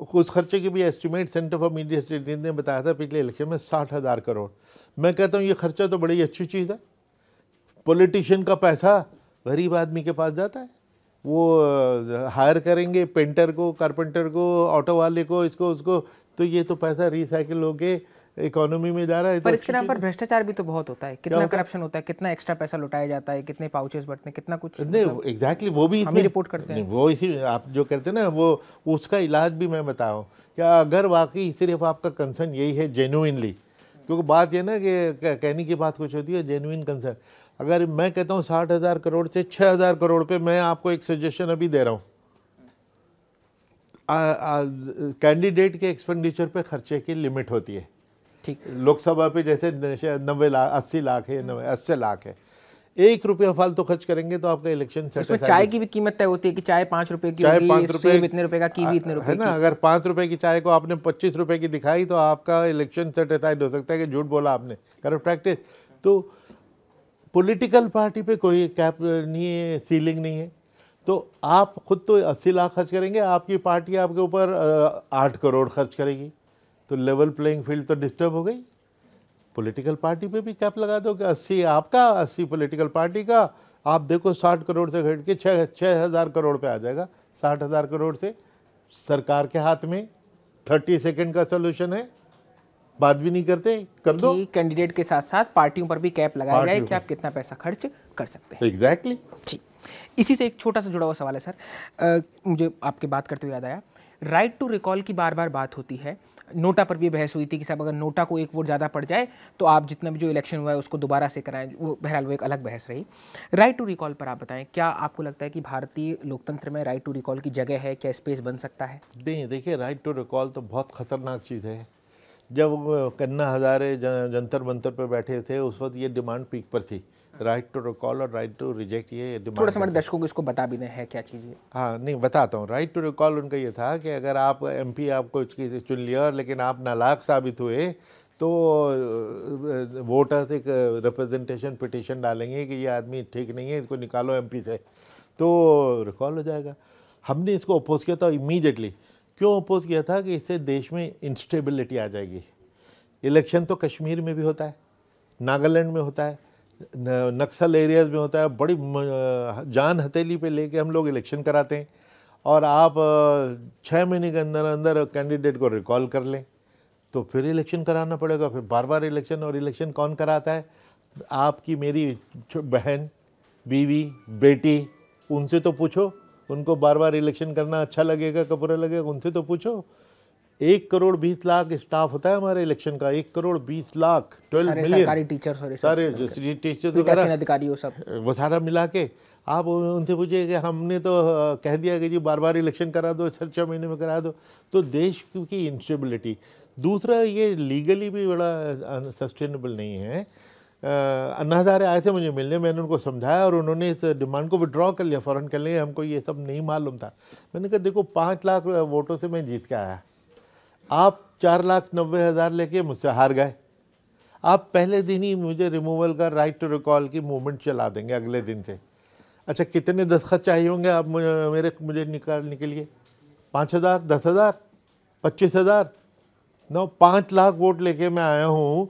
उस खर्चे की भी estimate centre for media studies ने बताया था पिछले इलेक्शन में साठ हज़ार करोड़ मैं कहता हूँ ये खर्चा तो बड़ी अच्छी चीज़ है पॉलिटिशियन का पैसा गरीब आदमी के पास जाता है वो हायर करेंगे पेंटर को कारपेंटर को ऑटो वाले को इसको उसको तो ये तो पैसा रिसाइकिल होके इकोनॉमी में जा रहा है तो पर तो इसके नाम पर भ्रष्टाचार भी तो बहुत होता है कितना करप्शन होता है कितना एक्स्ट्रा पैसा लुटाया जाता है कितने पाउचेस बढ़ते हैं कितना कुछ नहीं एग्जैक्टली मतलब वो भी इसमें रिपोर्ट करते हैं वो इसी आप जो करते हैं ना वो उसका इलाज भी मैं बताऊँ क्या अगर वाकई सिर्फ आपका कंसर्न यही है जेनुइनली क्योंकि बात यह ना कि कहने की बात कुछ होती है जेनुइन कंसर्न अगर मैं कहता हूँ साठ हज़ार करोड़ से छः हज़ार करोड़ पे मैं आपको एक सजेशन अभी दे रहा हूँ कैंडिडेट के एक्सपेंडिचर पे खर्चे की लिमिट होती है ठीक लोकसभा पे जैसे नब्बे लाख अस्सी लाख है नब्बे अस्सी लाख है एक रुपया फालतू तो खर्च करेंगे तो आपका इलेक्शन उसमें चाय की भी कीमत तय होती है कि चाय पाँच रुपए की चाय पाँच रुपए इतने रुपए का भी इतने रुपए है ना अगर पाँच रुपए की चाय को आपने पच्चीस रुपए की दिखाई तो आपका इलेक्शन सेटिसाइड हो सकता है कि झूठ बोला आपने करप्ट प्रैक्टिस तो पोलिटिकल पार्टी पे कोई कैप नहीं है सीलिंग नहीं है तो आप खुद तो अस्सी लाख खर्च करेंगे आपकी पार्टी आपके ऊपर आठ करोड़ खर्च करेगी तो लेवल प्लेइंग फील्ड तो डिस्टर्ब हो गई पॉलिटिकल पार्टी पे भी कैप लगा दो कि अस्सी आपका अस्सी पॉलिटिकल पार्टी का आप देखो साठ करोड़ से घट के छः छः हज़ार करोड़ पे आ जाएगा साठ हज़ार करोड़ से सरकार के हाथ में थर्टी सेकेंड का सोल्यूशन है बात भी नहीं करते कर दो कैंडिडेट के साथ साथ पार्टियों पर भी कैप लगाया जाए कि आप कितना पैसा खर्च कर सकते हैं एग्जैक्टली जी इसी से एक छोटा सा जुड़ा हुआ सवाल है सर आ, मुझे आपके बात करते हुए याद आया राइट टू रिकॉल की बार बार बात होती है नोटा पर भी बहस हुई थी कि साहब अगर नोटा को एक वोट ज़्यादा पड़ जाए तो आप जितना भी जो इलेक्शन हुआ है उसको दोबारा से कराएं वो बहरहाल वो एक अलग बहस रही राइट टू रिकॉल पर आप बताएं क्या आपको लगता है कि भारतीय लोकतंत्र में राइट टू रिकॉल की जगह है क्या स्पेस बन सकता है नहीं देखिए राइट टू रिकॉल तो बहुत ख़तरनाक चीज़ है जब कन्ना हज़ारे जंतर मंतर पर बैठे थे उस वक्त ये डिमांड पीक पर थी राइट टू रिकॉल और राइट टू रिजेक्ट ये थोड़ा सा दर्शकों को इसको बता भी दें है क्या चीज़ हाँ नहीं बताता हूँ राइट टू रिकॉल उनका ये था कि अगर आप एम पी आपको चुन लिया और लेकिन आप नालाक साबित हुए तो वोटर्स एक रिप्रेजेंटेशन पिटिशन डालेंगे कि ये आदमी ठीक नहीं है इसको निकालो एम से तो रिकॉल हो जाएगा हमने इसको अपोज किया था इमीडिएटली क्यों अपोज किया था कि इससे देश में इंस्टेबिलिटी आ जाएगी इलेक्शन तो कश्मीर में भी होता है नागालैंड में होता है नक्सल एरियाज़ में होता है बड़ी जान हथेली पे लेके हम लोग इलेक्शन कराते हैं और आप छः महीने के अंदर अंदर कैंडिडेट को रिकॉल कर लें तो फिर इलेक्शन कराना पड़ेगा फिर बार बार इलेक्शन और इलेक्शन कौन कराता है आपकी मेरी बहन बीवी बेटी उनसे तो पूछो उनको बार बार इलेक्शन करना अच्छा लगेगा कपूरा लगेगा उनसे तो पूछो एक करोड़ बीस लाख स्टाफ होता है हमारे इलेक्शन का एक करोड़ बीस लाख ट्वेल्व टीचर सारे टीचर अधिकारी वो वो सारा मिला के आप उनसे पूछिए कि हमने तो कह दिया कि जी बार बार इलेक्शन करा दो छः छः महीने में करा दो तो देश की इंस्टेबिलिटी दूसरा ये लीगली भी बड़ा सस्टेनेबल नहीं है अन्नाधारे आए थे मुझे मिलने मैंने उनको समझाया और उन्होंने इस डिमांड को विड्रॉ कर लिया फ़ौरन कर लिया हमको ये सब नहीं मालूम था मैंने कहा देखो पाँच लाख वोटों से मैं जीत के आया आप चार लाख नब्बे हज़ार लेके मुझसे हार गए आप पहले दिन ही मुझे रिमूवल का राइट टू रिकॉल की मूवमेंट चला देंगे अगले दिन से अच्छा कितने दस्तखत चाहिए होंगे आप मुझे मेरे मुझे निकालने के लिए पाँच हज़ार दस हज़ार पच्चीस हज़ार नौ पाँच लाख वोट लेके मैं आया हूँ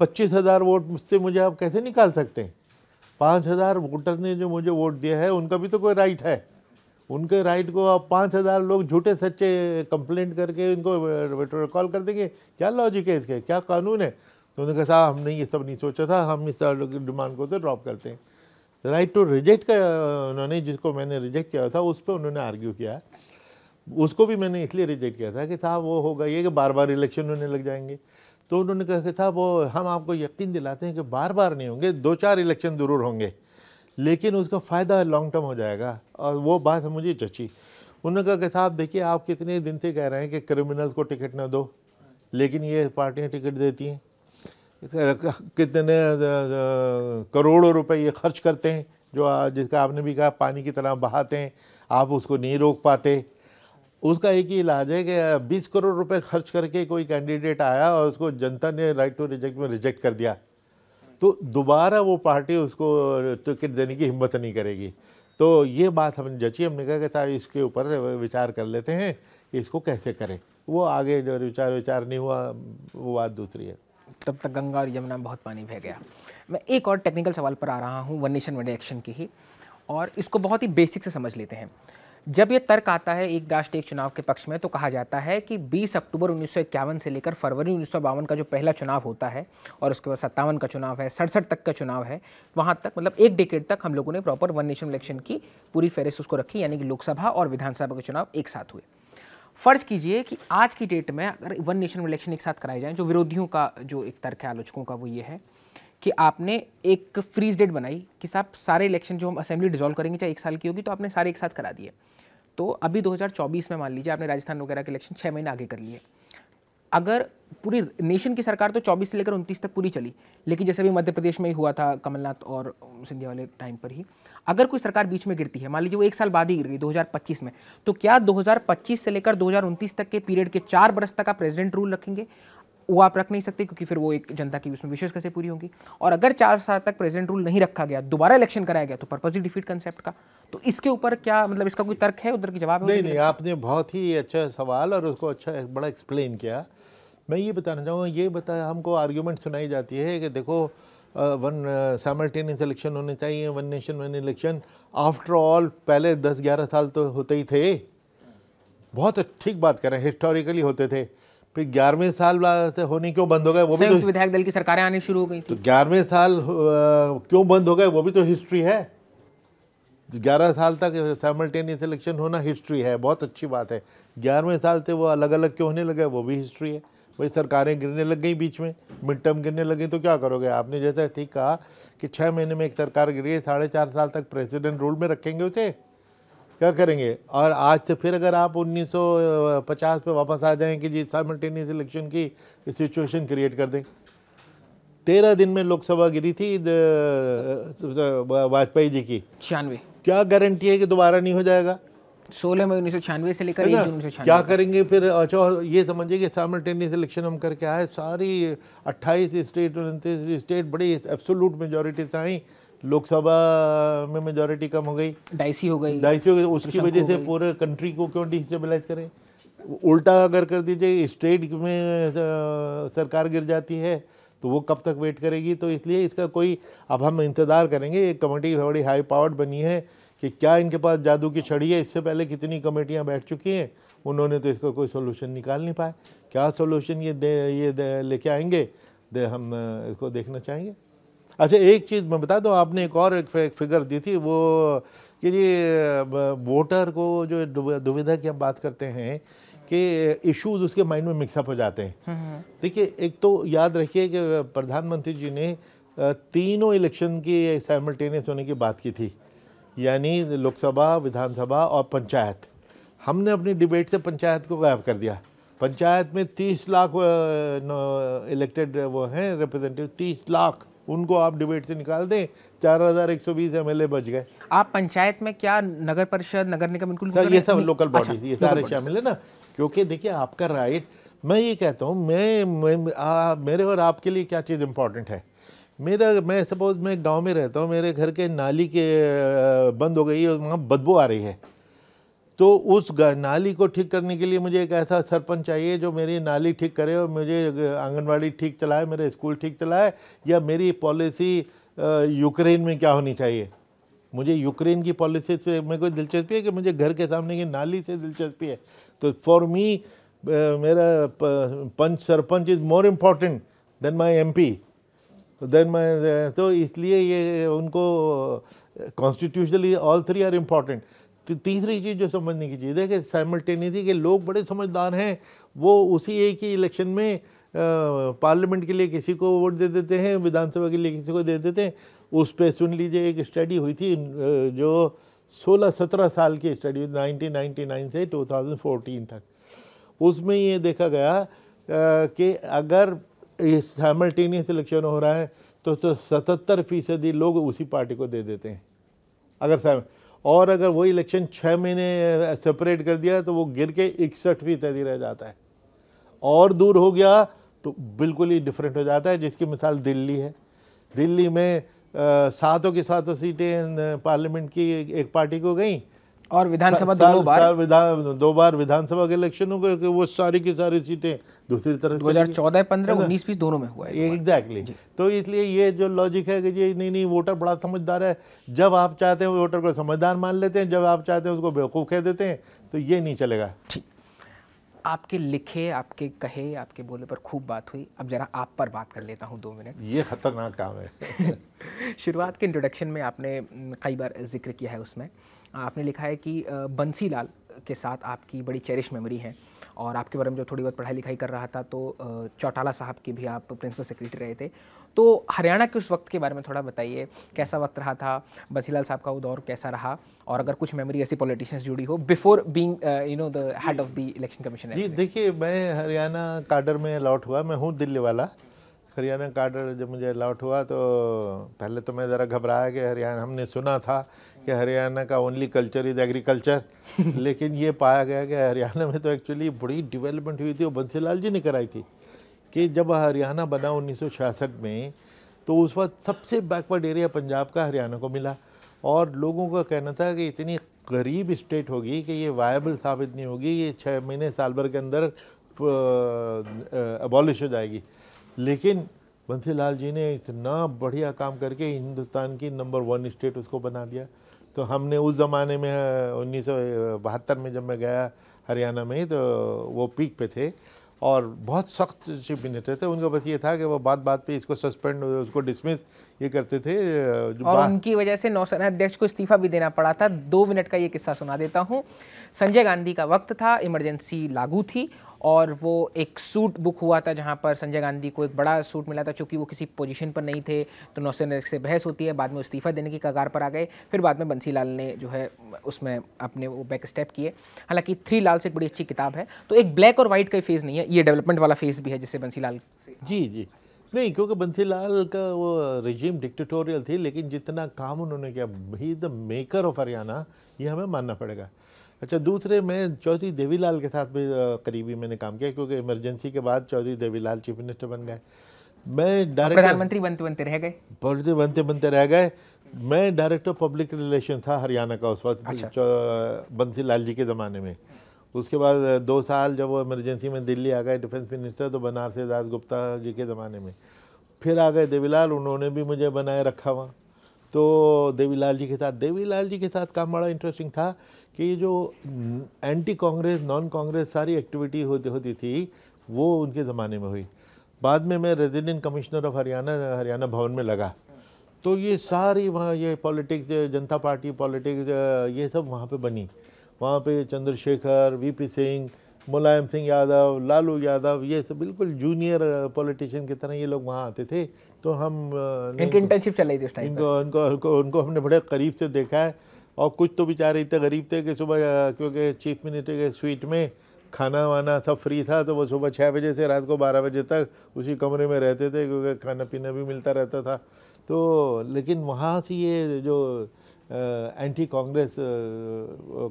पच्चीस हज़ार वोट मुझसे मुझे आप कैसे निकाल सकते हैं पाँच हज़ार वोटर ने जो मुझे वोट दिया है उनका भी तो कोई राइट है उनके राइट को आप पाँच हज़ार लोग झूठे सच्चे कंप्लेंट करके इनको कॉल कर देंगे क्या लॉजिक है इसके क्या कानून है तो उन्होंने कहा साहब हमने ये सब नहीं सोचा था हम इस डिमांड को तो ड्रॉप करते हैं राइट टू रिजेक्ट कर उन्होंने जिसको मैंने रिजेक्ट किया था उस पर उन्होंने आर्ग्यू किया उसको भी मैंने इसलिए रिजेक्ट किया था कि साहब वो होगा ये कि बार बार इलेक्शन होने लग जाएंगे तो उन्होंने कहा कि साहब वो हम आपको यकीन दिलाते हैं कि बार बार नहीं होंगे दो चार इलेक्शन ज़रूर होंगे लेकिन उसका फ़ायदा लॉन्ग टर्म हो जाएगा और वो बात मुझे चची उन्होंने कहा कि साहब देखिए आप कितने दिन से कह रहे हैं कि क्रिमिनल्स को टिकट ना दो लेकिन ये पार्टियाँ टिकट देती हैं कितने करोड़ों रुपए ये खर्च करते हैं जो जिसका आपने भी कहा पानी की तरह बहाते हैं आप उसको नहीं रोक पाते उसका एक ही इलाज है कि बीस करोड़ रुपए खर्च करके कोई कैंडिडेट आया और उसको जनता ने राइट टू रिजेक्ट में रिजेक्ट कर दिया तो दोबारा वो पार्टी उसको टिकट देने की हिम्मत नहीं करेगी तो ये बात हम जची हमने कहा कि था इसके ऊपर विचार कर लेते हैं कि इसको कैसे करें वो आगे जो विचार विचार नहीं हुआ वो बात दूसरी है तब तक गंगा और यमुना में बहुत पानी बह गया मैं एक और टेक्निकल सवाल पर आ रहा हूँ वन नेशन वन एक्शन की ही और इसको बहुत ही बेसिक से समझ लेते हैं जब ये तर्क आता है एक राष्ट्र एक चुनाव के पक्ष में तो कहा जाता है कि 20 अक्टूबर उन्नीस से लेकर फरवरी उन्नीस का जो पहला चुनाव होता है और उसके बाद सत्तावन का चुनाव है सड़सठ तक का चुनाव है वहाँ तक मतलब एक डिकेट तक हम लोगों ने प्रॉपर वन नेशन इलेक्शन की पूरी फहरिस्त उसको रखी यानी कि लोकसभा और विधानसभा के चुनाव एक साथ हुए फ़र्ज़ कीजिए कि आज की डेट में अगर वन नेशन इलेक्शन एक साथ कराए जाएँ जो विरोधियों का जो एक तर्क है आलोचकों का वो ये है कि आपने एक फ्रीज डेट बनाई कि साहब सारे इलेक्शन जो हम असेंबली डिजोल्व करेंगे चाहे एक साल की होगी तो आपने सारे एक साथ करा दिए तो अभी 2024 में मान लीजिए आपने राजस्थान वगैरह के इलेक्शन छः महीने आगे कर लिए अगर पूरी नेशन की सरकार तो 24 से लेकर 29 तक पूरी चली लेकिन जैसे भी मध्य प्रदेश में ही हुआ था कमलनाथ और सिंधिया वाले टाइम पर ही अगर कोई सरकार बीच में गिरती है मान लीजिए वो एक साल बाद ही गिर गई 2025 में तो क्या 2025 से लेकर 2029 तक के पीरियड के चार बरस तक आप प्रेजिडेंट रूल रखेंगे वो आप रख नहीं सकते क्योंकि फिर वो एक जनता की उसमें विशेष कैसे पूरी होंगी और अगर चार साल तक प्रेजेंट रूल नहीं रखा गया दोबारा इलेक्शन कराया गया तो पर्पज डिफीट कंसेप्ट का तो इसके ऊपर क्या मतलब इसका कोई तर्क है उधर की जवाब नहीं नहीं आपने बहुत ही अच्छा सवाल और उसको अच्छा बड़ा एक्सप्लेन किया मैं ये बताना चाहूँगा ये बताया हमको आर्ग्यूमेंट सुनाई जाती है कि देखो वन साइमल्टेनियस इलेक्शन होने चाहिए one nation one election after all पहले दस ग्यारह साल तो होते ही थे बहुत ठीक बात कर रहे हैं हिस्टोरिकली होते थे फिर ग्यारहवें साल से होने क्यों बंद हो गए वो भी तो विधायक दल की सरकारें आने शुरू हो गई तो ग्यारहवें साल क्यों बंद हो गए वो भी तो हिस्ट्री है ग्यारह साल तक सैमल्टेनियस इलेक्शन होना हिस्ट्री है बहुत अच्छी बात है ग्यारहवें साल से वो अलग अलग क्यों होने लगे वो भी हिस्ट्री है भाई सरकारें गिरने लग गई बीच में मिड टर्म गिरने लगे तो क्या करोगे आपने जैसा ठीक कहा कि छः महीने में एक सरकार गिरी है साढ़े चार साल तक प्रेसिडेंट रूल में रखेंगे उसे क्या करेंगे और आज से फिर अगर आप 1950 पे वापस आ जाएं कि जी साइमल्टेनियस इलेक्शन की सिचुएशन क्रिएट कर दें तेरह दिन में लोकसभा गिरी थी वाजपेयी जी की छियानवे क्या गारंटी है कि दोबारा नहीं हो जाएगा सोलह में उन्नीस सौ छियानवे से लेकर उन्नीस क्या करेंगे फिर अच्छा ये समझिए कि साइमल्टेनियस इलेक्शन हम करके आए सारी अट्ठाईस स्टेट उनतीस स्टेट बड़ी एब्सोलूट मेजोरिटी से आई लोकसभा में मेजोरिटी कम हो गई डाइसी हो गई डाइसी हो गई उसकी वजह से पूरे कंट्री को क्यों डिस्टेबलाइज करें उल्टा अगर कर दीजिए स्टेट में सरकार गिर जाती है तो वो कब तक वेट करेगी तो इसलिए इसका कोई अब हम इंतज़ार करेंगे एक कमेटी बड़ी हाई पावर्ड बनी है कि क्या इनके पास जादू की छड़ी है इससे पहले कितनी कमेटियां बैठ चुकी हैं उन्होंने तो इसका कोई सोल्यूशन निकाल नहीं पाया क्या सोल्यूशन ये दे ये लेके आएंगे दे हम इसको देखना चाहेंगे अच्छा एक चीज़ मैं बता दूँ आपने एक और एक फिगर दी थी वो कि ये वोटर को जो दुविधा की हम बात करते हैं कि इश्यूज उसके माइंड में मिक्सअप हो जाते हैं हम्म, हम्म। देखिए एक तो याद रखिए कि प्रधानमंत्री जी ने तीनों इलेक्शन की साइमल्टेनियस होने की बात की थी यानी लोकसभा विधानसभा और पंचायत हमने अपनी डिबेट से पंचायत को गायब कर दिया पंचायत में 30 लाख इलेक्टेड वो हैं रिप्रेजेंटेटिव 30 लाख उनको आप डिबेट से निकाल दें चार हज़ार एक सौ बीस एम एल ए बच गए आप पंचायत में क्या नगर परिषद नगर निगम इनको ये सब लोकल बॉडीज अच्छा, ये सारे शामिल है ना क्योंकि देखिए आपका राइट मैं ये कहता हूँ मैं, मैं आ, मेरे और आपके लिए क्या चीज़ इम्पोर्टेंट है मेरा मैं सपोज मैं गांव में रहता हूँ मेरे घर के नाली के बंद हो गई है वहाँ बदबू आ रही है तो उस नाली को ठीक करने के लिए मुझे एक ऐसा सरपंच चाहिए जो मेरी नाली ठीक करे और मुझे आंगनबाड़ी ठीक चलाए मेरे स्कूल ठीक चलाए या मेरी पॉलिसी यूक्रेन में क्या होनी चाहिए मुझे यूक्रेन की पॉलिसी से मेरे को दिलचस्पी है कि मुझे घर के सामने की नाली से दिलचस्पी है तो फॉर मी मेरा panch sarpanch is more important than my M P than my तो इसलिए ये उनको constitutionally all three are important तो तीसरी चीज़ जो समझने की चीज़ है कि साइमल्टेनियसली के लोग बड़े समझदार हैं वो उसी एक ही इलेक्शन में पार्लियामेंट के लिए किसी को वोट दे देते हैं विधानसभा के लिए किसी को दे देते हैं उस पर सुन लीजिए एक स्टडी हुई थी जो 16-17 साल की स्टडी 1999 से 2014 तक उसमें ये देखा गया कि अगर साइमल्टेनियस इलेक्शन हो रहा है तो तो सतहत्तर फीसदी लोग उसी पार्टी को दे देते हैं अगर और अगर वो इलेक्शन छः महीने सेपरेट कर दिया तो वो गिर के इकसठवीं तहदी रह जाता है और दूर हो गया तो बिल्कुल ही डिफरेंट हो जाता है जिसकी मिसाल दिल्ली है दिल्ली में सातों की सातों सीटें पार्लियामेंट की एक पार्टी को गई और विधानसभा दो बार विधान दो बार विधानसभा के इलेक्शन हो गए वो सारी की सारी सीटें दूसरी तरफ दो हजार चौदह पंद्रह उन्नीस बीस दोनों में हुआ है एग्जैक्टली तो इसलिए ये जो लॉजिक है कि ये नहीं नहीं वोटर बड़ा समझदार है जब आप चाहते हैं वोटर को समझदार मान लेते हैं जब आप चाहते हैं उसको बेवकूफ़ कह देते हैं तो ये नहीं चलेगा आपके लिखे आपके कहे आपके बोले पर खूब बात हुई अब जरा आप पर बात कर लेता हूँ दो मिनट ये खतरनाक काम है शुरुआत के इंट्रोडक्शन में आपने हम्म, कई बार जिक्र किया है उसमें आपने लिखा है कि बंसी लाल के साथ आपकी बड़ी चेरिश मेमोरी है और आपके बारे में जो थोड़ी बहुत पढ़ाई लिखाई कर रहा था तो चौटाला साहब के भी आप प्रिंसिपल सेक्रेटरी रहे थे तो हरियाणा के उस वक्त के बारे में थोड़ा बताइए कैसा वक्त रहा था बंसीलाल साहब का वो दौर कैसा रहा और अगर कुछ मेमोरी ऐसी पॉलिटिशियंस जुड़ी हो before being you know the head of the election commission जी देखिए मैं हरियाणा काडर में अलाउट हुआ मैं हूँ दिल्ली वाला हरियाणा काडर जब मुझे अलाउट हुआ तो पहले तो मैं ज़रा घबराया कि हरियाणा हमने सुना था कि हरियाणा का ओनली कल्चर इज एग्रीकल्चर लेकिन ये पाया गया कि हरियाणा में तो एक्चुअली बड़ी डेवलपमेंट हुई थी वो बंसीलाल जी ने कराई थी कि जब हरियाणा बना 1966 में तो उस वक्त सबसे बैकवर्ड एरिया पंजाब का हरियाणा को मिला और लोगों का कहना था कि इतनी गरीब स्टेट होगी कि ये वायबल साबित नहीं होगी ये छः महीने साल भर के अंदर अबॉलिश हो जाएगी लेकिन बंसी जी ने इतना बढ़िया काम करके हिंदुस्तान की नंबर वन स्टेट उसको बना दिया तो हमने उस ज़माने में उन्नीस में जब मैं गया हरियाणा में तो वो पीक पे थे और बहुत सख्त चीफ मिनिस्टर थे तो उनका बस ये था कि वो बात बात पे इसको सस्पेंड उसको डिसमिस ये करते थे जो और उनकी वजह से नौसेना अध्यक्ष को इस्तीफा भी देना पड़ा था दो मिनट का ये किस्सा सुना देता हूँ संजय गांधी का वक्त था इमरजेंसी लागू थी और वो एक सूट बुक हुआ था जहाँ पर संजय गांधी को एक बड़ा सूट मिला था चूँकि वो किसी पोजीशन पर नहीं थे तो नौसेन से बहस होती है बाद में इस्तीफ़ा देने की कगार पर आ गए फिर बाद में लाल ने जो है उसमें अपने वो बैक स्टेप किए हालांकि थ्री लाल से एक बड़ी अच्छी किताब है तो एक ब्लैक और वाइट का फेज़ नहीं है ये डेवलपमेंट वाला फेज़ भी है जिससे बंसी से जी जी नहीं क्योंकि बंसी लाल का वो रिजीम डिक्टेटोरियल थी लेकिन जितना काम उन्होंने किया ही द मेकर ऑफ हरियाणा ये हमें मानना पड़ेगा अच्छा दूसरे मैं चौधरी देवीलाल के साथ भी करीबी मैंने काम किया क्योंकि इमरजेंसी के बाद चौधरी देवीलाल चीफ मिनिस्टर बन गए मैं डायरेक्टर प्रधानमंत्री बनते बनते रह गए प्रधानमंत्री बनते बनते रह गए मैं डायरेक्टर पब्लिक रिलेशन था हरियाणा का उस वक्त अच्छा। बंसी लाल जी के ज़माने में उसके बाद दो साल जब वो इमरजेंसी में दिल्ली आ गए डिफेंस मिनिस्टर तो बनारसी दास गुप्ता जी के ज़माने में फिर आ गए देवीलाल उन्होंने भी मुझे बनाए रखा हुआ तो देवीलाल जी के साथ देवीलाल जी के साथ काम बड़ा इंटरेस्टिंग था कि ये जो एंटी कांग्रेस नॉन कांग्रेस सारी एक्टिविटी होती होती थी वो उनके ज़माने में हुई बाद में मैं resident commissioner of Haryana Haryana Bhavan में लगा तो ये सारी वहाँ ये पॉलिटिक्स जनता पार्टी पॉलिटिक्स ये सब वहाँ पे बनी वहाँ पे चंद्रशेखर वीपी सिंह मुलायम सिंह यादव लालू यादव ये सब बिल्कुल जूनियर पॉलिटिशियन की तरह ये लोग वहाँ आते थे तो हम इनकी इंटर्नशिप चल थी उस टाइम इनको उनको उनको हमने बड़े करीब से देखा है और कुछ तो बेचारे इतने गरीब थे कि सुबह क्योंकि चीफ मिनिस्टर के स्वीट में खाना वाना सब फ्री था तो वो सुबह छः बजे से रात को बारह बजे तक उसी कमरे में रहते थे क्योंकि खाना पीना भी मिलता रहता था तो लेकिन वहाँ से ये जो एंटी कांग्रेस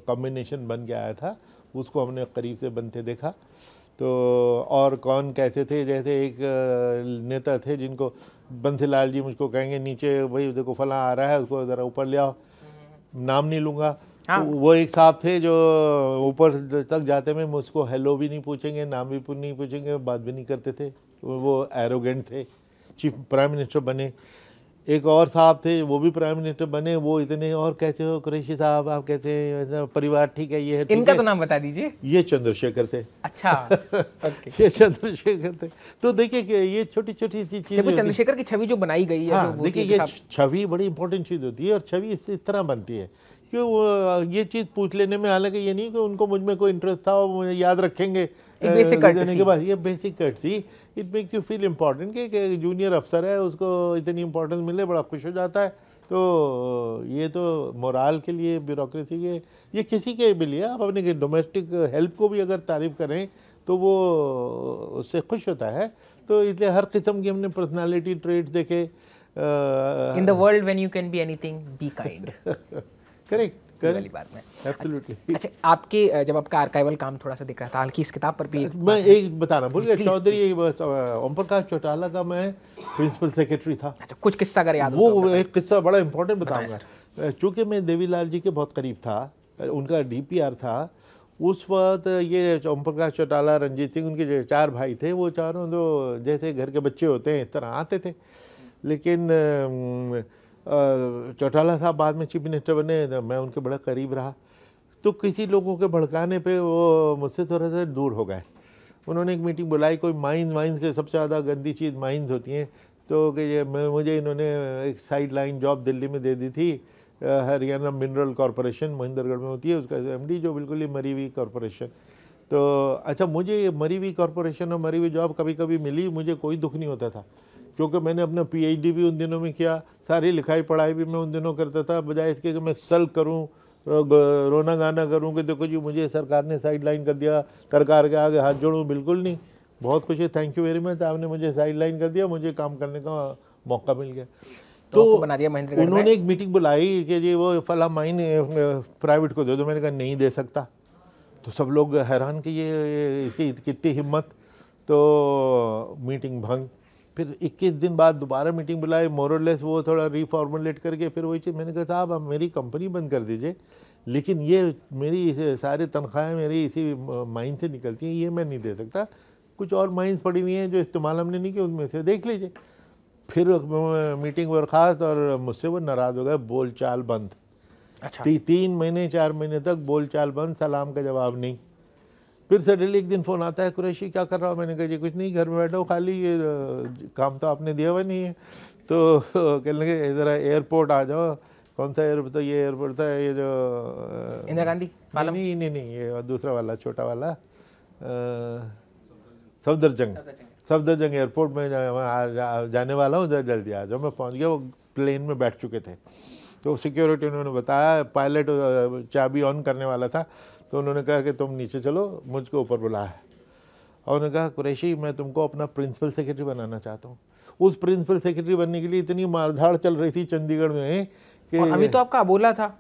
कॉम्बिनेशन बन के आया था उसको हमने करीब से बनते देखा तो और कौन कैसे थे जैसे एक नेता थे जिनको बंसी जी मुझको कहेंगे नीचे भाई देखो फला आ रहा है उसको ज़रा ऊपर ले आओ नाम नहीं लूँगा हाँ। तो वो एक साहब थे जो ऊपर तक जाते में मुझको हेलो भी नहीं पूछेंगे नाम भी नहीं पूछेंगे बात भी नहीं करते थे वो एरोगेंट थे चीफ प्राइम मिनिस्टर बने एक और साहब थे वो भी प्राइम मिनिस्टर बने वो इतने और कैसे हो कुरेशी साहब आप कैसे परिवार ठीक है ये है इनका तो नाम बता दीजिए ये चंद्रशेखर थे अच्छा ये चंद्रशेखर थे तो देखिए ये छोटी छोटी सी चीज चंद्रशेखर की छवि जो बनाई गई है हाँ, देखिए ये छवि बड़ी इंपॉर्टेंट चीज होती है और छवि इस तरह बनती है कि वो ये चीज़ पूछ लेने में हालांकि ये नहीं कि उनको मुझ में कोई इंटरेस्ट था वो मुझे याद रखेंगे बेसिक के बाद ये basic courtesy it makes you feel important कि जूनियर अफसर है उसको इतनी इम्पोर्टेंस मिले बड़ा खुश हो जाता है तो ये तो मोराल के लिए ब्यूरोसी के ये किसी के भी लिए आप अपने डोमेस्टिक हेल्प को भी अगर तारीफ़ करें तो वो उससे खुश होता है तो इसलिए हर किस्म की हमने पर्सनालिटी ट्रेड देखे in the world when you can be anything be kind अच्छा, अच्छा, करेक्ट था ओम प्रकाश चौटाला का अच्छा, तो चूंकि मैं देवीलाल जी के बहुत करीब था उनका आर था उस वक्त ये ओम प्रकाश चौटाला रंजीत सिंह उनके जो चार भाई थे वो चारों जो जैसे घर के बच्चे होते हैं इस तरह आते थे लेकिन चौटाला साहब बाद में चीफ मिनिस्टर बने मैं उनके बड़ा करीब रहा तो किसी लोगों के भड़काने पे वो मुझसे थोड़ा सा दूर हो गए उन्होंने एक मीटिंग बुलाई कोई माइंस माइंस के सबसे ज़्यादा गंदी चीज़ माइंस होती हैं तो कि ये मुझे इन्होंने एक साइड लाइन जॉब दिल्ली में दे दी थी हरियाणा मिनरल कॉरपोरेशन महेंद्रगढ़ में होती है उसका एम जो बिल्कुल ही मरी हुई कॉरपोरेशन तो अच्छा मुझे ये मरी हुई कॉरपोरेशन और मरी हुई जॉब कभी कभी मिली मुझे कोई दुख नहीं होता था क्योंकि मैंने अपना पीएचडी भी उन दिनों में किया सारी लिखाई पढ़ाई भी मैं उन दिनों करता था बजाय इसके कि मैं सल करूँ रोना गाना करूँ कि देखो जी मुझे सरकार ने साइड लाइन कर दिया सरकार के आगे हाथ जोड़ूँ बिल्कुल नहीं बहुत खुश है थैंक यू वेरी मच आपने मुझे साइड लाइन कर दिया मुझे काम करने का मौका मिल गया तो, तो बना दिया महेंद्र उन्होंने एक मीटिंग बुलाई कि जी वो फला माइन प्राइवेट को दे दो मैंने कहा नहीं दे सकता तो सब लोग हैरान कि ये इसकी कितनी हिम्मत तो मीटिंग भंग फिर 21 दिन बाद दोबारा मीटिंग बुलाई मोरलेस वो थोड़ा रिफॉर्मुलेट करके फिर वही चीज़ मैंने कहा साहब आप मेरी कंपनी बंद कर दीजिए लेकिन ये मेरी सारे तनख्वाहें मेरी इसी माइन से निकलती हैं ये मैं नहीं दे सकता कुछ और माइंस पड़ी हुई हैं जो इस्तेमाल हमने नहीं किया उनमें से देख लीजिए फिर मीटिंग बर्खास्त और मुझसे वो नाराज़ हो गए बोल चाल बंद अच्छा ती, तीन महीने चार महीने तक बोल चाल बंद सलाम का जवाब नहीं फिर सडनली एक दिन फ़ोन आता है कुरैशी क्या कर रहा हो मैंने कहा जी कुछ नहीं घर में बैठा हूँ खाली ये काम तो आपने दिया हुआ नहीं है तो कह लगे इधर एयरपोर्ट आ जाओ कौन सा एयरपोर्ट तो ये एयरपोर्ट था ये जो इंदिरा गांधी नहीं, नहीं नहीं नहीं ये दूसरा वाला छोटा वाला सफदरजंग सफदरजंग एयरपोर्ट में जा, जाने वाला हूँ जरा जल्दी आ जाओ मैं पहुँच गया वो प्लेन में बैठ चुके थे तो सिक्योरिटी उन्होंने बताया पायलट चाबी ऑन करने वाला था तो उन्होंने कहा कि तुम नीचे चलो मुझको ऊपर बुलाया है और उन्होंने कहा कुरैशी मैं तुमको अपना प्रिंसिपल सेक्रेटरी बनाना चाहता हूँ उस प्रिंसिपल सेक्रेटरी बनने के लिए इतनी मारधाड़ चल रही थी चंडीगढ़ में कि अभी तो आपका बोला था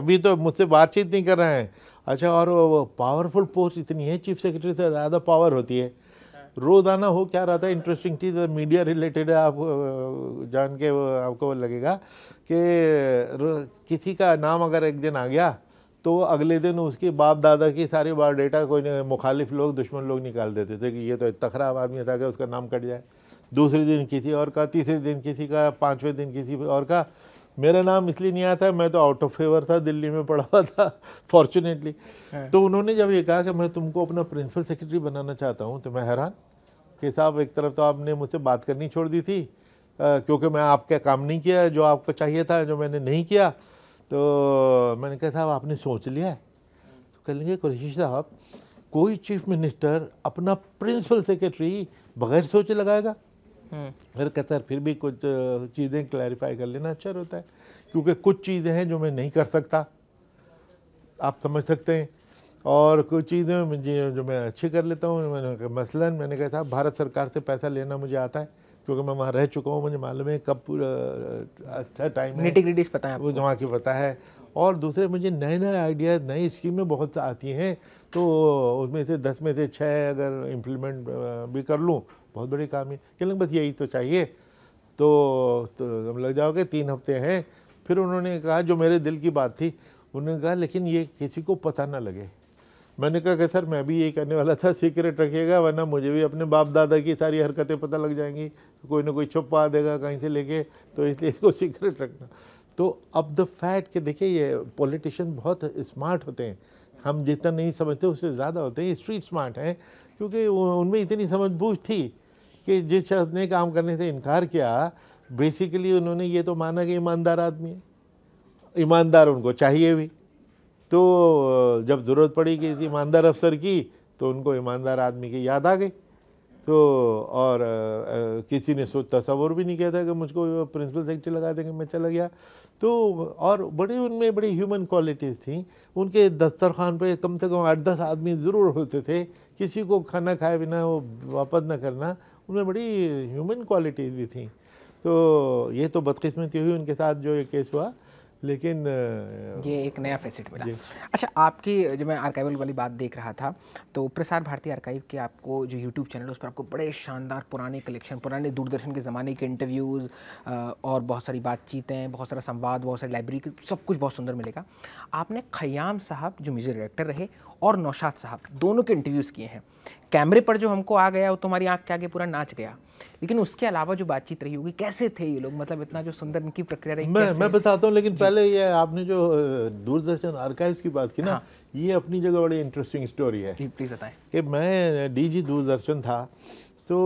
अभी तो मुझसे बातचीत नहीं कर रहे हैं अच्छा और वो पावरफुल पोस्ट इतनी है चीफ सेक्रेटरी से ज़्यादा पावर होती है रोज़ाना हो क्या रहा था इंटरेस्टिंग चीज़ मीडिया रिलेटेड है आप जान के आपको लगेगा कि किसी का नाम अगर एक दिन आ गया तो अगले दिन उसके बाप दादा की सारी बायोडेटा कोई मुखालिफ लोग दुश्मन लोग निकाल देते थे कि ये तो इतना खराब आदमी था कि उसका नाम कट जाए दूसरे दिन किसी और का तीसरे दिन किसी का पाँचवें दिन किसी और का मेरा नाम इसलिए नहीं आता मैं तो आउट ऑफ फेवर था दिल्ली में पढ़ा हुआ था फॉर्चुनेटली हाँ। तो उन्होंने जब ये कहा कि मैं तुमको अपना प्रिंसिपल सेक्रेटरी बनाना चाहता हूँ तो मैं हैरान कि साहब एक तरफ तो आपने मुझसे बात करनी छोड़ दी थी क्योंकि मैं आपका काम नहीं किया जो आपको चाहिए था जो मैंने नहीं किया तो मैंने कहा साहब आपने सोच लिया है तो कहेंगे कुरैशी साहब कोई चीफ मिनिस्टर अपना प्रिंसिपल सेक्रेटरी बगैर सोच लगाएगा हम्म। अगर कहता है फिर भी कुछ चीज़ें क्लैरिफाई कर लेना अच्छा रहता है क्योंकि कुछ चीज़ें हैं जो मैं नहीं कर सकता आप समझ सकते हैं और कुछ चीज़ें जो मैं अच्छी कर लेता हूँ मैंने मसलन मैंने कहा था भारत सरकार से पैसा लेना मुझे आता है क्योंकि मैं वहाँ रह चुका हूँ मुझे मालूम है कब अच्छा टाइम है पता है वो जमा की पता है और दूसरे मुझे नए नए आइडिया नई स्कीमें बहुत आती हैं तो उसमें से दस में से छः अगर इम्प्लीमेंट भी कर लूँ बहुत बड़ी काम है लेकिन बस यही तो चाहिए तो तो हम लग जाओगे तीन हफ्ते हैं फिर उन्होंने कहा जो मेरे दिल की बात थी उन्होंने कहा लेकिन ये किसी को पता ना लगे मैंने कहा कि सर मैं भी यही करने वाला था सीक्रेट रखिएगा वरना मुझे भी अपने बाप दादा की सारी हरकतें पता लग जाएंगी कोई ना कोई छुपवा देगा कहीं से लेके तो इसलिए इसको सीक्रेट रखना तो अब द फैट के देखिए ये पॉलिटिशियन बहुत स्मार्ट होते हैं हम जितना नहीं समझते उससे ज़्यादा होते हैं स्ट्रीट स्मार्ट हैं क्योंकि उनमें इतनी समझ बूझ थी कि जिस शख्स ने काम करने से इनकार किया बेसिकली उन्होंने ये तो माना कि ईमानदार आदमी है ईमानदार उनको चाहिए भी तो जब ज़रूरत पड़ी कि ईमानदार अफसर की तो उनको ईमानदार आदमी की याद आ गई तो और आ, किसी ने सोच तस्वर भी नहीं किया था कि मुझको प्रिंसिपल सेक्रेटरी लगा देंगे मैं चला गया तो और बड़े उनमें बड़ी ह्यूमन क्वालिटीज़ थी उनके दस्तरखान पे कम से कम आठ दस आदमी ज़रूर होते थे किसी को खाना खाए बिना वो वापस ना करना उनमें बड़ी ह्यूमन क्वालिटीज़ भी थी तो ये तो बदकिस्मती हुई उनके साथ जो ये केस हुआ लेकिन ये एक नया फैसेट मिला अच्छा आपकी जब मैं आर्काइवल वाली बात देख रहा था तो प्रसार भारती आर्काइव के आपको जो यूट्यूब चैनल है उस पर आपको बड़े शानदार पुराने कलेक्शन पुराने दूरदर्शन के ज़माने के इंटरव्यूज़ और बहुत सारी बातचीतें बहुत सारा संवाद बहुत सारी लाइब्रेरी सब कुछ बहुत सुंदर मिलेगा आपने खयाम साहब जो म्यूज़िक डायरेक्टर रहे और नौशाद साहब दोनों के इंटरव्यूज़ किए हैं कैमरे पर जो हमको आ गया वो तुम्हारी आँख के आगे पूरा नाच गया लेकिन उसके अलावा जो बातचीत रही होगी कैसे थे ये लोग मतलब इतना जो सुंदर इनकी प्रक्रिया रही मैं मैं बताता हूँ लेकिन पहले ये आपने जो दूरदर्शन आर्काइव्स की बात की ना हाँ। ये अपनी जगह बड़ी इंटरेस्टिंग स्टोरी है प्लीज़ बताएं कि मैं डीजी दूरदर्शन था तो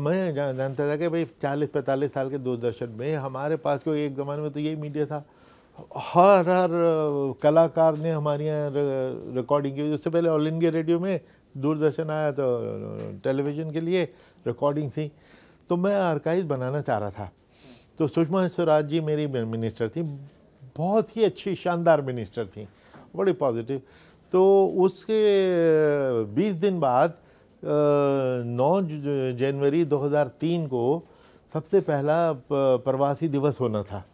मैं जानता था कि भाई चालीस पैंतालीस साल के दूरदर्शन में हमारे पास कोई एक ज़माने में तो यही मीडिया था हर हर कलाकार ने हमारे यहाँ रिकॉर्डिंग की उससे पहले ऑल इंडिया रेडियो में दूरदर्शन आया तो टेलीविज़न के लिए रिकॉर्डिंग थी तो मैं आर्काइव बनाना चाह रहा था तो सुषमा स्वराज जी मेरी मिनिस्टर थी बहुत ही अच्छी शानदार मिनिस्टर थी बड़ी पॉजिटिव तो उसके 20 दिन बाद 9 जनवरी 2003 को सबसे पहला प्रवासी दिवस होना था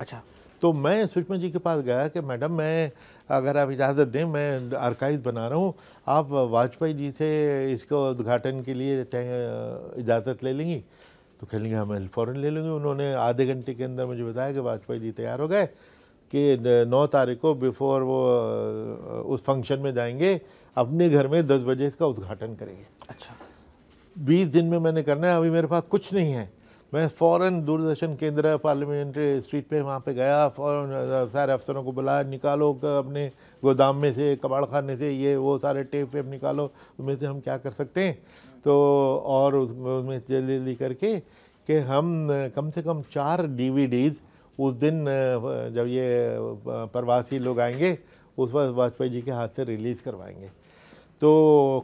अच्छा तो मैं सुषमा जी के पास गया कि मैडम मैं अगर आप इजाज़त दें मैं आर्काइव बना रहा हूँ आप वाजपेयी जी से इसको उद्घाटन के लिए इजाज़त ले लेंगी तो कह लेंगे हम हाँ, फ़ौरन ले लेंगे उन्होंने आधे घंटे के अंदर मुझे बताया कि वाजपेयी जी तैयार हो गए कि नौ तारीख को बिफोर वो उस फंक्शन में जाएंगे अपने घर में दस बजे इसका उद्घाटन करेंगे अच्छा बीस दिन में मैंने करना है अभी मेरे पास कुछ नहीं है मैं फ़ौरन दूरदर्शन केंद्र पार्लियामेंट्री स्ट्रीट पे वहाँ पे गया फौरन सारे अफसरों को बुलाया निकालो अपने गोदाम में से कबाड़ खाने से ये वो सारे टेप वेप निकालो उनमें से हम क्या कर सकते हैं तो और उसमें जल्दी जल्दी करके कि हम कम से कम चार डीवीडीज़ उस दिन जब ये प्रवासी लोग आएंगे उस वक्त वाजपेयी जी के हाथ से रिलीज़ करवाएंगे तो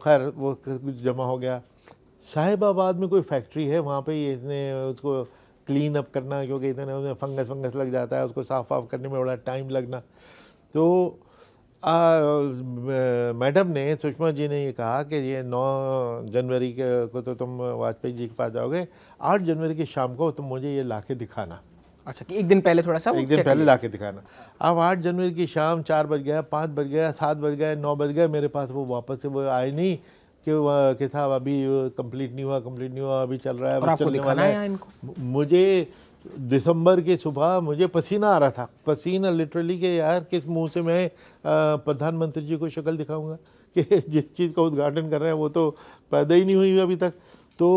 खैर वो कुछ जमा हो गया साहिबाबाद में कोई फैक्ट्री है वहाँ पे ये इसने उसको क्लीन अप करना क्योंकि इतने उसमें फंगस फंगस लग जाता है उसको साफ वाफ करने में बड़ा टाइम लगना तो मैडम ने सुषमा जी ने ये कहा कि ये 9 जनवरी के को तो तुम वाजपेयी जी के पास जाओगे 8 जनवरी की शाम को तुम मुझे ये ला के दिखाना अच्छा कि एक दिन पहले थोड़ा सा एक दिन पहले ला के दिखाना अब आठ जनवरी की शाम चार बज गया पाँच बज गया सात बज गया नौ बज गया मेरे पास वो वापस से वो आए नहीं कि कि साहब अभी कंप्लीट नहीं हुआ कंप्लीट नहीं हुआ अभी चल रहा है आपको दिखाना है, है इनको मुझे दिसंबर की सुबह मुझे पसीना आ रहा था पसीना लिटरली के यार किस मुंह से मैं प्रधानमंत्री जी को शक्ल दिखाऊंगा कि जिस चीज़ का उद्घाटन कर रहे हैं वो तो पैदा ही नहीं हुई अभी तक तो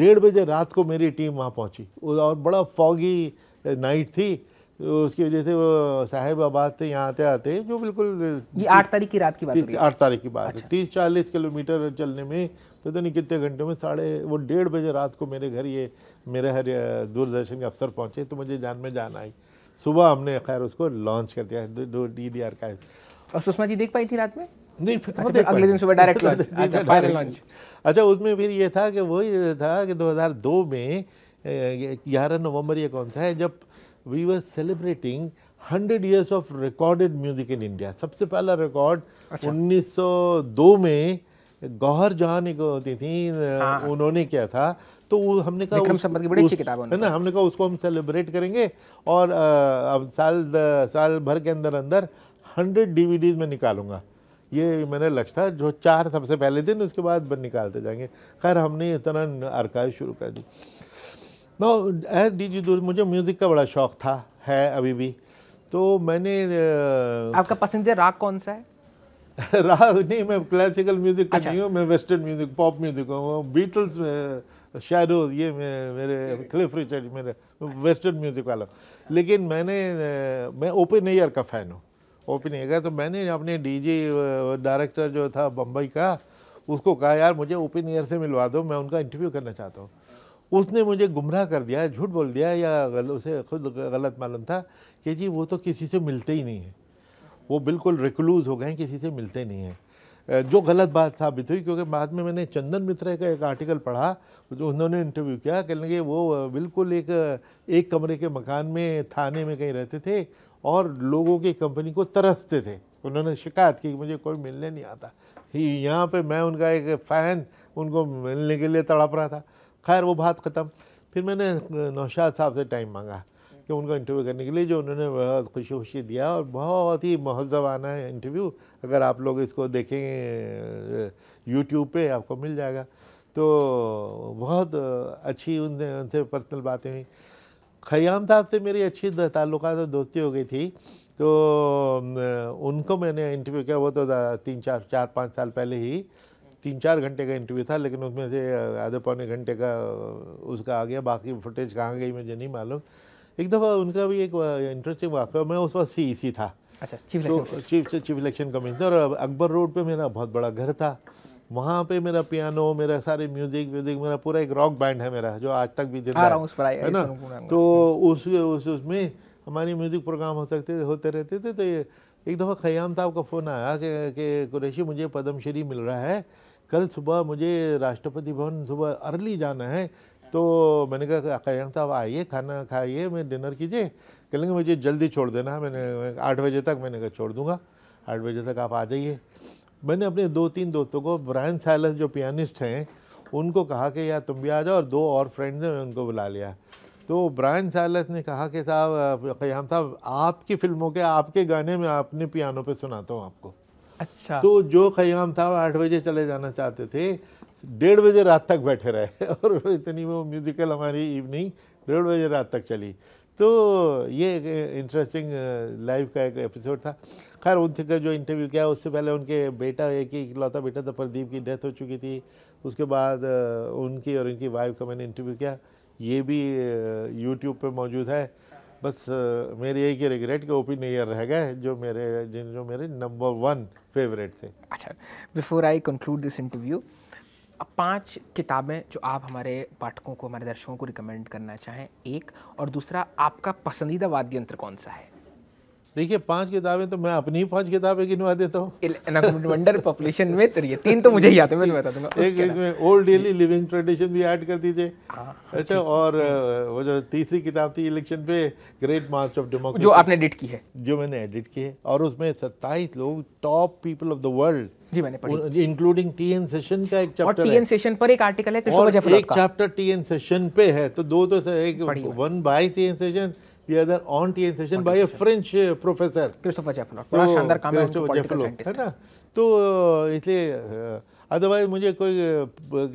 डेढ़ बजे रात को मेरी टीम वहाँ पहुँची और बड़ा फॉगी नाइट थी तो उसकी वजह से वो साहेब आबाद से यहाँ आते आते जो बिल्कुल ये आठ तारीख की रात की बात है आठ तारीख की बात है अच्छा। तीस चालीस किलोमीटर चलने में पता नहीं कितने घंटों में साढ़े वो डेढ़ बजे रात को मेरे घर ये मेरे हर दूरदर्शन के अफसर पहुँचे तो मुझे जान में जान आई सुबह हमने खैर उसको लॉन्च कर दिया डी डी आर का और सुषमा जी देख पाई थी रात में नहीं अच्छा, फिर अगले दिन सुबह डायरेक्ट अच्छा, लॉन्च अच्छा उसमें फिर ये था कि वही था कि दो में ग्यारह नवंबर ये कौन सा है जब we were celebrating hundred years of recorded music in India सबसे पहला रिकॉर्ड अच्छा। 1902 में गौहर जहाँ एक होती थी हाँ। उन्होंने किया था तो हमने कहा उस, की बड़ी अच्छी किताब है ना हमने कहा उसको हम सेलिब्रेट करेंगे और अब साल द, साल भर के अंदर अंदर हंड्रेड डीवीडीज में निकालूंगा ये मैंने लक्ष्य था जो चार सबसे पहले दिन उसके बाद निकालते जाएंगे खैर हमने इतना अरकाइव शुरू कर दी नो जी दूर मुझे म्यूज़िक का बड़ा शौक़ था है अभी भी तो मैंने आपका पसंदीदा राग कौन सा है राग नहीं मैं क्लासिकल म्यूज़िक का अच्छा। नहीं हूँ मैं वेस्टर्न म्यूज़िक पॉप म्यूज़िक हूँ बीटल्स में शैडो ये मेरे क्लिफ रिचर्ड मेरे वेस्टर्न म्यूज़िक वाला लेकिन मैंने मैं ओपन एयर का फ़ैन हूँ ओपन एयर का तो मैंने अपने जी डायरेक्टर जो था बम्बई का उसको कहा यार मुझे ओपन एयर से मिलवा दो मैं उनका इंटरव्यू करना चाहता हूँ उसने मुझे गुमराह कर दिया झूठ बोल दिया या गल, उसे खुद गलत मालूम था कि जी वो तो किसी से मिलते ही नहीं है वो बिल्कुल रिकलूज़ हो गए हैं किसी से मिलते नहीं हैं जो गलत बात साबित हुई क्योंकि बाद में मैंने चंदन मित्रा का एक आर्टिकल पढ़ा जो उन्होंने इंटरव्यू किया कहने लगे वो बिल्कुल एक एक कमरे के मकान में थाने में कहीं रहते थे और लोगों की कंपनी को तरसते थे उन्होंने शिकायत की कि मुझे कोई मिलने नहीं आता यहाँ पे मैं उनका एक फ़ैन उनको मिलने के लिए तड़प रहा था खैर वो बात ख़त्म फिर मैंने नौशाद साहब से टाइम मांगा कि उनको इंटरव्यू करने के लिए जो उन्होंने बहुत खुशी खुशी दिया और बहुत ही है इंटरव्यू अगर आप लोग इसको देखें यूट्यूब पे आपको मिल जाएगा तो बहुत अच्छी उनसे उनसे पर्सनल बातें हुई खयाम साहब से मेरी अच्छी ताल्लुक और दोस्ती हो गई थी तो उनको मैंने इंटरव्यू किया वो तो तीन चार चार पाँच साल पहले ही तीन चार घंटे का इंटरव्यू था लेकिन उसमें से आधे पौने घंटे का उसका आ गया बाकी फुटेज कहाँ गई मुझे नहीं मालूम एक दफ़ा उनका भी एक इंटरेस्टिंग वाक़ मैं उस वक्त सी सी e था अच्छा chief chief chief election commissioner Akbar road पे मेरा बहुत बड़ा घर था वहाँ पे मेरा पियानो मेरा सारे म्यूजिक म्यूजिक मेरा पूरा एक रॉक बैंड है मेरा जो आज तक भी जिंदा है, है ना तो उस उस उसमें हमारे म्यूजिक प्रोग्राम हो सकते होते रहते थे तो एक दफ़ा खयाम साहब का फ़ोन आया कि कुरैशी मुझे पद्मश्री मिल रहा है कल सुबह मुझे राष्ट्रपति भवन सुबह अर्ली जाना है तो मैंने कहा कल्याण साहब आइए खाना खाइए मैं डिनर कीजिए कह लेंगे मुझे जल्दी छोड़ देना मैंने आठ बजे तक मैंने कहा छोड़ दूंगा आठ बजे तक आप आ जाइए मैंने अपने दो तीन दोस्तों को ब्रायन साइलस जो पियानिस्ट हैं उनको कहा कि यार तुम भी आ जाओ और दो और फ्रेंड्स हैं उनको बुला लिया तो ब्रायन साइलस ने कहा कि साहब कयाम साहब आपकी फ़िल्मों के आपके गाने में अपने पियानों पर सुनाता हूँ आपको अच्छा तो जो खयाम वो आठ बजे चले जाना चाहते थे डेढ़ बजे रात तक बैठे रहे और इतनी वो म्यूज़िकल हमारी इवनिंग डेढ़ बजे रात तक चली तो ये एक इंटरेस्टिंग लाइव का एक एपिसोड था खैर उनसे का जो इंटरव्यू किया उससे पहले उनके बेटा एक ही इकलौता बेटा था प्रदीप की डेथ हो चुकी थी उसके बाद उनकी और उनकी वाइफ का मैंने इंटरव्यू किया ये भी यूट्यूब पे मौजूद है बस मेरी यही कि रिग्रेट के ओपिनियर रह गए जो मेरे जिन जो मेरे नंबर वन फेवरेट थे अच्छा before I conclude this interview अब पांच किताबें जो आप हमारे पाठकों को हमारे दर्शकों को रिकमेंड करना चाहें एक और दूसरा आपका पसंदीदा वाद्य यंत्र कौन सा है देखिए पांच किताबें तो मैं अपनी पांच किताबें गिनवा देता हूँ वंडर पॉपुलेशन में तो ये तीन तो मुझे याद है मैं बता दूंगा एक इसमें ओल्ड डेली लिविंग ट्रेडिशन भी ऐड कर दीजिए हाँ, अच्छा और वो जो तीसरी किताब थी इलेक्शन पे ग्रेट मार्च ऑफ डेमोक्रेसी जो आपने एडिट की है जो मैंने एडिट की है और उसमें सत्ताईस लोग top people of the world जी मैंने पढ़ी इंक्लूडिंग टीएन सेशन का एक चैप्टर टी एन सेशन पर एक आर्टिकल है और एक चैप्टर टी एन सेशन पे है तो दो तो एक one by N session the other on TN session by a French uh, professor. Christopher Jefflot. बड़ा शानदार काम है उनके political scientist है ना तो uh, इसलिए अदरवाइज uh, मुझे कोई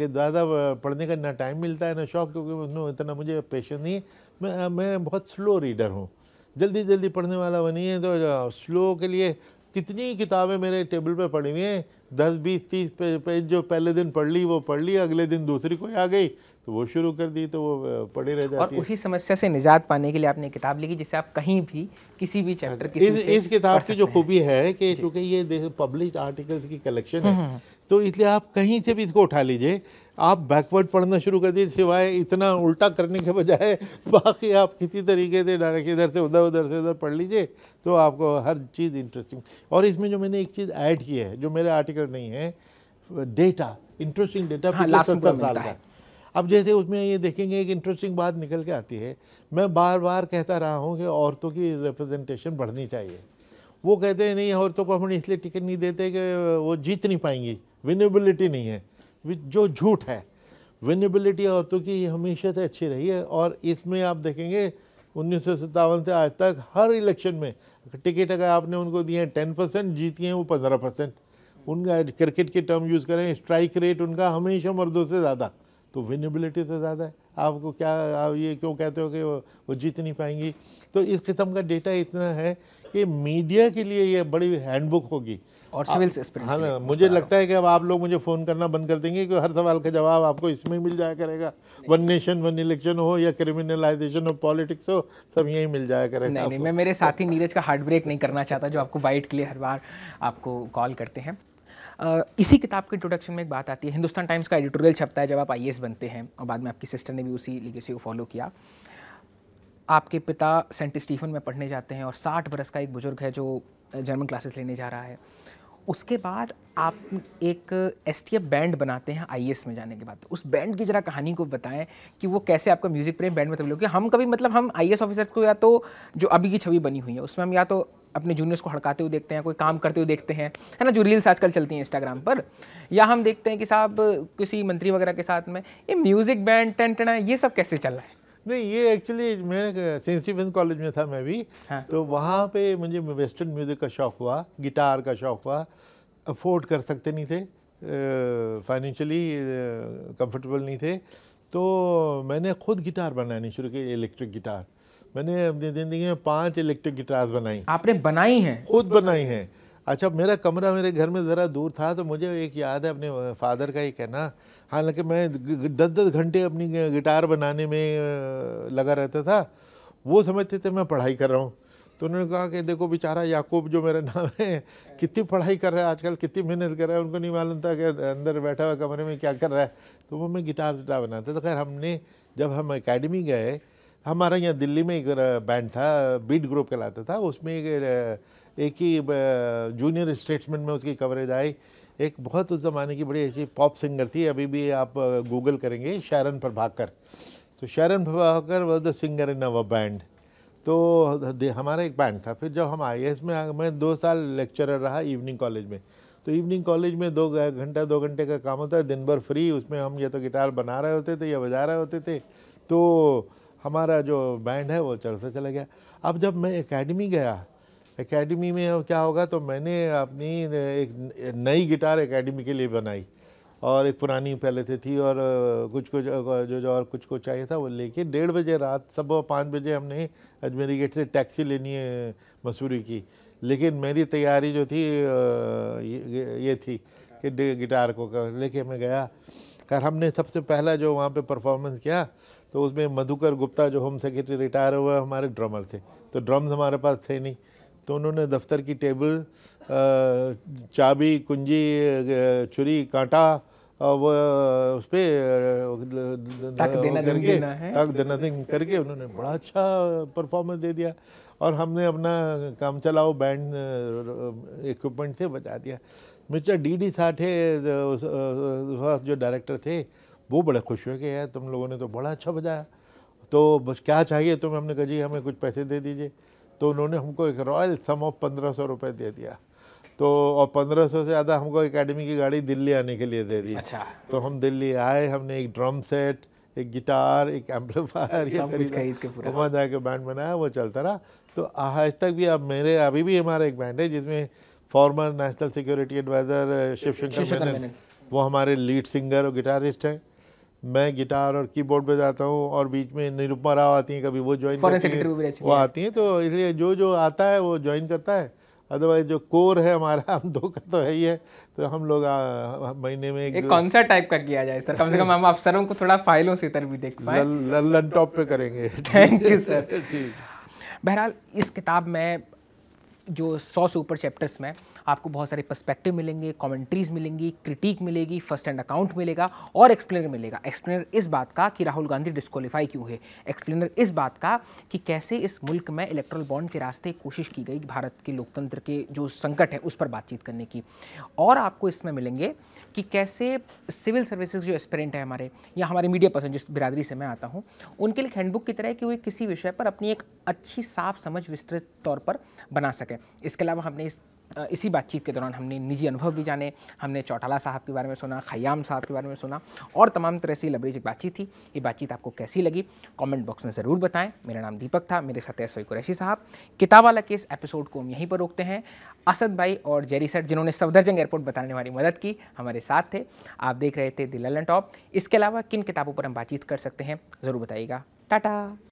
ज़्यादा पढ़ने का ना टाइम मिलता है ना शौक क्योंकि उसमें इतना मुझे पेशेंस नहीं मैं मैं बहुत स्लो रीडर हूँ जल्दी जल्दी पढ़ने वाला बनी है तो स्लो के लिए कितनी किताबें मेरे टेबल पे पड़ी हुई हैं दस बीस तीस पेज जो पहले दिन पढ़ ली वो पढ़ ली अगले दिन दूसरी कोई आ गई तो वो शुरू कर दी तो वो पढ़े रह जाती और उसी समस्या से निजात पाने के लिए आपने किताब लिखी जिसे आप कहीं भी किसी भी चैप्टर अच्छा। किसी इस, इस किताब से जो खूबी है कि क्योंकि ये पब्लिश आर्टिकल्स की कलेक्शन है हम्म, हम्म, हम्म। तो इसलिए आप कहीं से भी इसको उठा लीजिए आप बैकवर्ड पढ़ना शुरू कर दीजिए सिवाय इतना उल्टा करने के बजाय बाकी आप किसी तरीके से डायरेक्ट इधर से उधर उधर से उधर पढ़ लीजिए तो आपको हर चीज़ इंटरेस्टिंग और इसमें जो मैंने एक चीज़ ऐड की है जो मेरे आर्टिकल नहीं है डेटा इंटरेस्टिंग डेटा पिछले सत्तर साल का अब जैसे उसमें ये देखेंगे एक इंटरेस्टिंग बात निकल के आती है मैं बार बार कहता रहा हूँ कि औरतों की रिप्रेजेंटेशन बढ़नी चाहिए वो कहते हैं नहीं औरतों को हम इसलिए टिकट नहीं देते कि वो जीत नहीं पाएंगी विनेबिलिटी नहीं है जो झूठ है विनेबिलिटी औरतों की हमेशा से अच्छी रही है और इसमें आप देखेंगे उन्नीस से आज तक हर इलेक्शन में टिकट अगर आपने उनको दिए टेन परसेंट जीती हैं वो पंद्रह परसेंट उनका क्रिकेट के टर्म यूज़ करें स्ट्राइक रेट उनका हमेशा मर्दों से ज़्यादा तो विनेबिलिटी तो ज़्यादा है आपको क्या आप ये क्यों कहते हो कि वो, वो जीत नहीं पाएंगी तो इस किस्म का डेटा इतना है कि मीडिया के लिए ये बड़ी हैंडबुक होगी और सिविल हाँ ना मुझे लगता है कि अब आप लोग मुझे फ़ोन करना बंद कर देंगे क्योंकि हर सवाल का जवाब आपको इसमें मिल जाया करेगा वन नेशन वन इलेक्शन हो या क्रिमिनलाइजेशन हो पॉलिटिक्स हो सब यही मिल जाया करेगा नहीं, नहीं मैं मेरे साथी नीरज का हार्ट ब्रेक नहीं करना चाहता जो आपको बाइट के लिए हर बार आपको कॉल करते हैं इसी किताब के इंट्रोडक्शन में एक बात आती है हिंदुस्तान टाइम्स का एडिटोरियल छपता है जब आप आई बनते हैं और बाद में आपकी सिस्टर ने भी उसी लीगेसी को फॉलो किया आपके पिता सेंट स्टीफन में पढ़ने जाते हैं और साठ बरस का एक बुज़ुर्ग है जो जर्मन क्लासेस लेने जा रहा है उसके बाद आप एक एस टी एफ बैंड बनाते हैं आई में जाने के बाद उस बैंड की जरा कहानी को बताएं कि वो कैसे आपका म्यूज़िक प्रेम बैंड में तब्दील हो गया हम कभी मतलब हम आई ऑफिसर्स को या तो जो अभी की छवि बनी हुई है उसमें हम या तो अपने जूनियर्स को हड़काते हुए देखते हैं कोई काम करते हुए देखते हैं है ना जो रील्स आजकल चलती हैं इंस्टाग्राम पर या हम देखते हैं कि साहब किसी मंत्री वगैरह के साथ में ये म्यूज़िक बैंड टेंट है ये सब कैसे चल रहा है नहीं ये एक्चुअली मेरे सेंट स्टीफन कॉलेज में था मैं भी हाँ। तो वहाँ पे मुझे वेस्टर्न म्यूज़िक का शौक़ हुआ गिटार का शौक़ हुआ अफोर्ड कर सकते नहीं थे फाइनेंशियली कंफर्टेबल नहीं थे तो मैंने खुद गिटार बनानी शुरू की इलेक्ट्रिक गिटार मैंने अपनी ज़िंदगी में पांच इलेक्ट्रिक गिटार्स बनाई आपने बनाई हैं खुद बनाई हैं अच्छा मेरा कमरा मेरे घर में ज़रा दूर था तो मुझे एक याद है अपने फादर का ही कहना हालांकि मैं दस दस घंटे अपनी गिटार बनाने में लगा रहता था वो समझते थे मैं पढ़ाई कर रहा हूँ तो उन्होंने कहा कि देखो बेचारा याकूब जो मेरा नाम है कितनी पढ़ाई कर रहा है आजकल कितनी मेहनत कर रहा है उनको नहीं मालूम था कि अंदर बैठा हुआ कमरे में क्या कर रहा है तो वो मैं गिटार विटार बनाता तो खैर हमने जब हम अकेडमी गए हमारा यहाँ दिल्ली में एक बैंड था बीट ग्रुप कहलाता था उसमें एक, एक ही जूनियर स्टेट्समैन में उसकी कवरेज आई एक बहुत उस ज़माने की बड़ी अच्छी पॉप सिंगर थी अभी भी आप गूगल करेंगे शायरन प्रभाकर तो Sharan Prabhakar was the singer in our band तो हमारा एक बैंड था फिर जब हम आई में मैं दो साल लेक्चरर रहा इवनिंग कॉलेज में तो इवनिंग कॉलेज में दो घंटा दो घंटे का काम होता है दिन भर फ्री उसमें हम या तो गिटार बना रहे होते थे या बजा रहे होते थे तो हमारा जो बैंड है वो चरसा चला गया अब जब मैं एकेडमी गया एकेडमी में क्या होगा तो मैंने अपनी एक नई गिटार एकेडमी के लिए बनाई और एक पुरानी पहले से थी और कुछ कुछ जो जो और कुछ कुछ चाहिए था वो लेके डेढ़ बजे रात सुबह पाँच बजे हमने अजमेरी गेट से टैक्सी लेनी है मसूरी की लेकिन मेरी तैयारी जो थी ये, ये थी कि गिटार को लेके मैं गया खैर हमने सबसे पहला जो वहाँ पे परफॉर्मेंस किया तो उसमें मधुकर गुप्ता जो होम सेक्रेटरी रिटायर हुआ हमारे ड्रमर थे तो ड्रम्स हमारे पास थे नहीं तो उन्होंने दफ्तर की टेबल चाबी कुंजी छुरी कांटा वो उस पर तक देना करके दिन करके उन्होंने बड़ा अच्छा परफॉर्मेंस दे दिया और हमने अपना काम चलाओ बैंड इक्विपमेंट से बचा दिया मिस्टर डी डी साठे जो डायरेक्टर थे वो बड़े खुश हुए कि यार तुम लोगों ने तो बड़ा अच्छा बजाया तो बस क्या चाहिए तुम तो हमने कहा जी हमें कुछ पैसे दे दीजिए तो उन्होंने हमको एक रॉयल सम ऑफ पंद्रह सौ रुपये दे दिया तो और पंद्रह सौ से ज़्यादा हमको एकेडमी की गाड़ी दिल्ली आने के लिए दे दी अच्छा तो हम दिल्ली आए हमने एक ड्रम सेट एक गिटार एक एम्पलीफायर ये खरीदा वहाँ जाके बैंड बनाया वो चलता रहा तो आज तक भी अब मेरे अभी भी हमारा एक बैंड है जिसमें former national security adviser Shivshankar वो हमारे लीड सिंगर और गिटारिस्ट हैं मैं गिटार और कीबोर्ड पे जाता हूँ और बीच में निरुपमा राव आती हैं कभी वो ज्वाइन करती हैं वो आती हैं तो इसलिए जो जो आता है वो ज्वाइन करता है अदरवाइज जो कोर है हमारा हम दो का तो है ही है तो हम लोग महीने में एक कौन सा टाइप का किया जाए सर कम से कम हम अफसरों को थोड़ा फाइलों से तर भी देख लल्लन टॉप पे करेंगे थैंक यू सर ठीक बहरहाल इस किताब में जो सौ से ऊपर चैप्टर्स में आपको बहुत सारे पर्सपेक्टिव मिलेंगे कमेंट्रीज मिलेंगी क्रिटिक मिलेगी फर्स्ट हैंड अकाउंट मिलेगा और एक्सप्लेनर मिलेगा एक्सप्लेनर इस बात का कि राहुल गांधी डिस्कालीफाई क्यों है एक्सप्लेनर इस बात का कि कैसे इस मुल्क में इलेक्ट्रल बॉन्ड के रास्ते कोशिश की गई भारत के लोकतंत्र के जो संकट है उस पर बातचीत करने की और आपको इसमें मिलेंगे कि कैसे सिविल सर्विसेज जो एक्सपेरेंट है हमारे या हमारे मीडिया पर्सन जिस बिरादरी से मैं आता हूँ उनके लिए हैंडबुक की तरह कि वे किसी विषय पर अपनी एक अच्छी साफ समझ विस्तृत तौर पर बना सकें इसके अलावा हमने इस इसी बातचीत के दौरान हमने निजी अनुभव भी जाने हमने चौटाला साहब के बारे में सुना खयाम साहब के बारे में सुना और तमाम तरह से लबरेज एक बातचीत थी ये बातचीत आपको कैसी लगी कमेंट बॉक्स में ज़रूर बताएं मेरा नाम दीपक था मेरे साथ एस कुरैशी साहब किताब वाला इस एपिसोड को हम यहीं पर रोकते हैं असद भाई और जेरी सर जिन्होंने सफदरजंग एयरपोर्ट बताने वाली मदद की हमारे साथ थे आप देख रहे थे दिल टॉप इसके अलावा किन किताबों पर हम बातचीत कर सकते हैं ज़रूर बताइएगा टाटा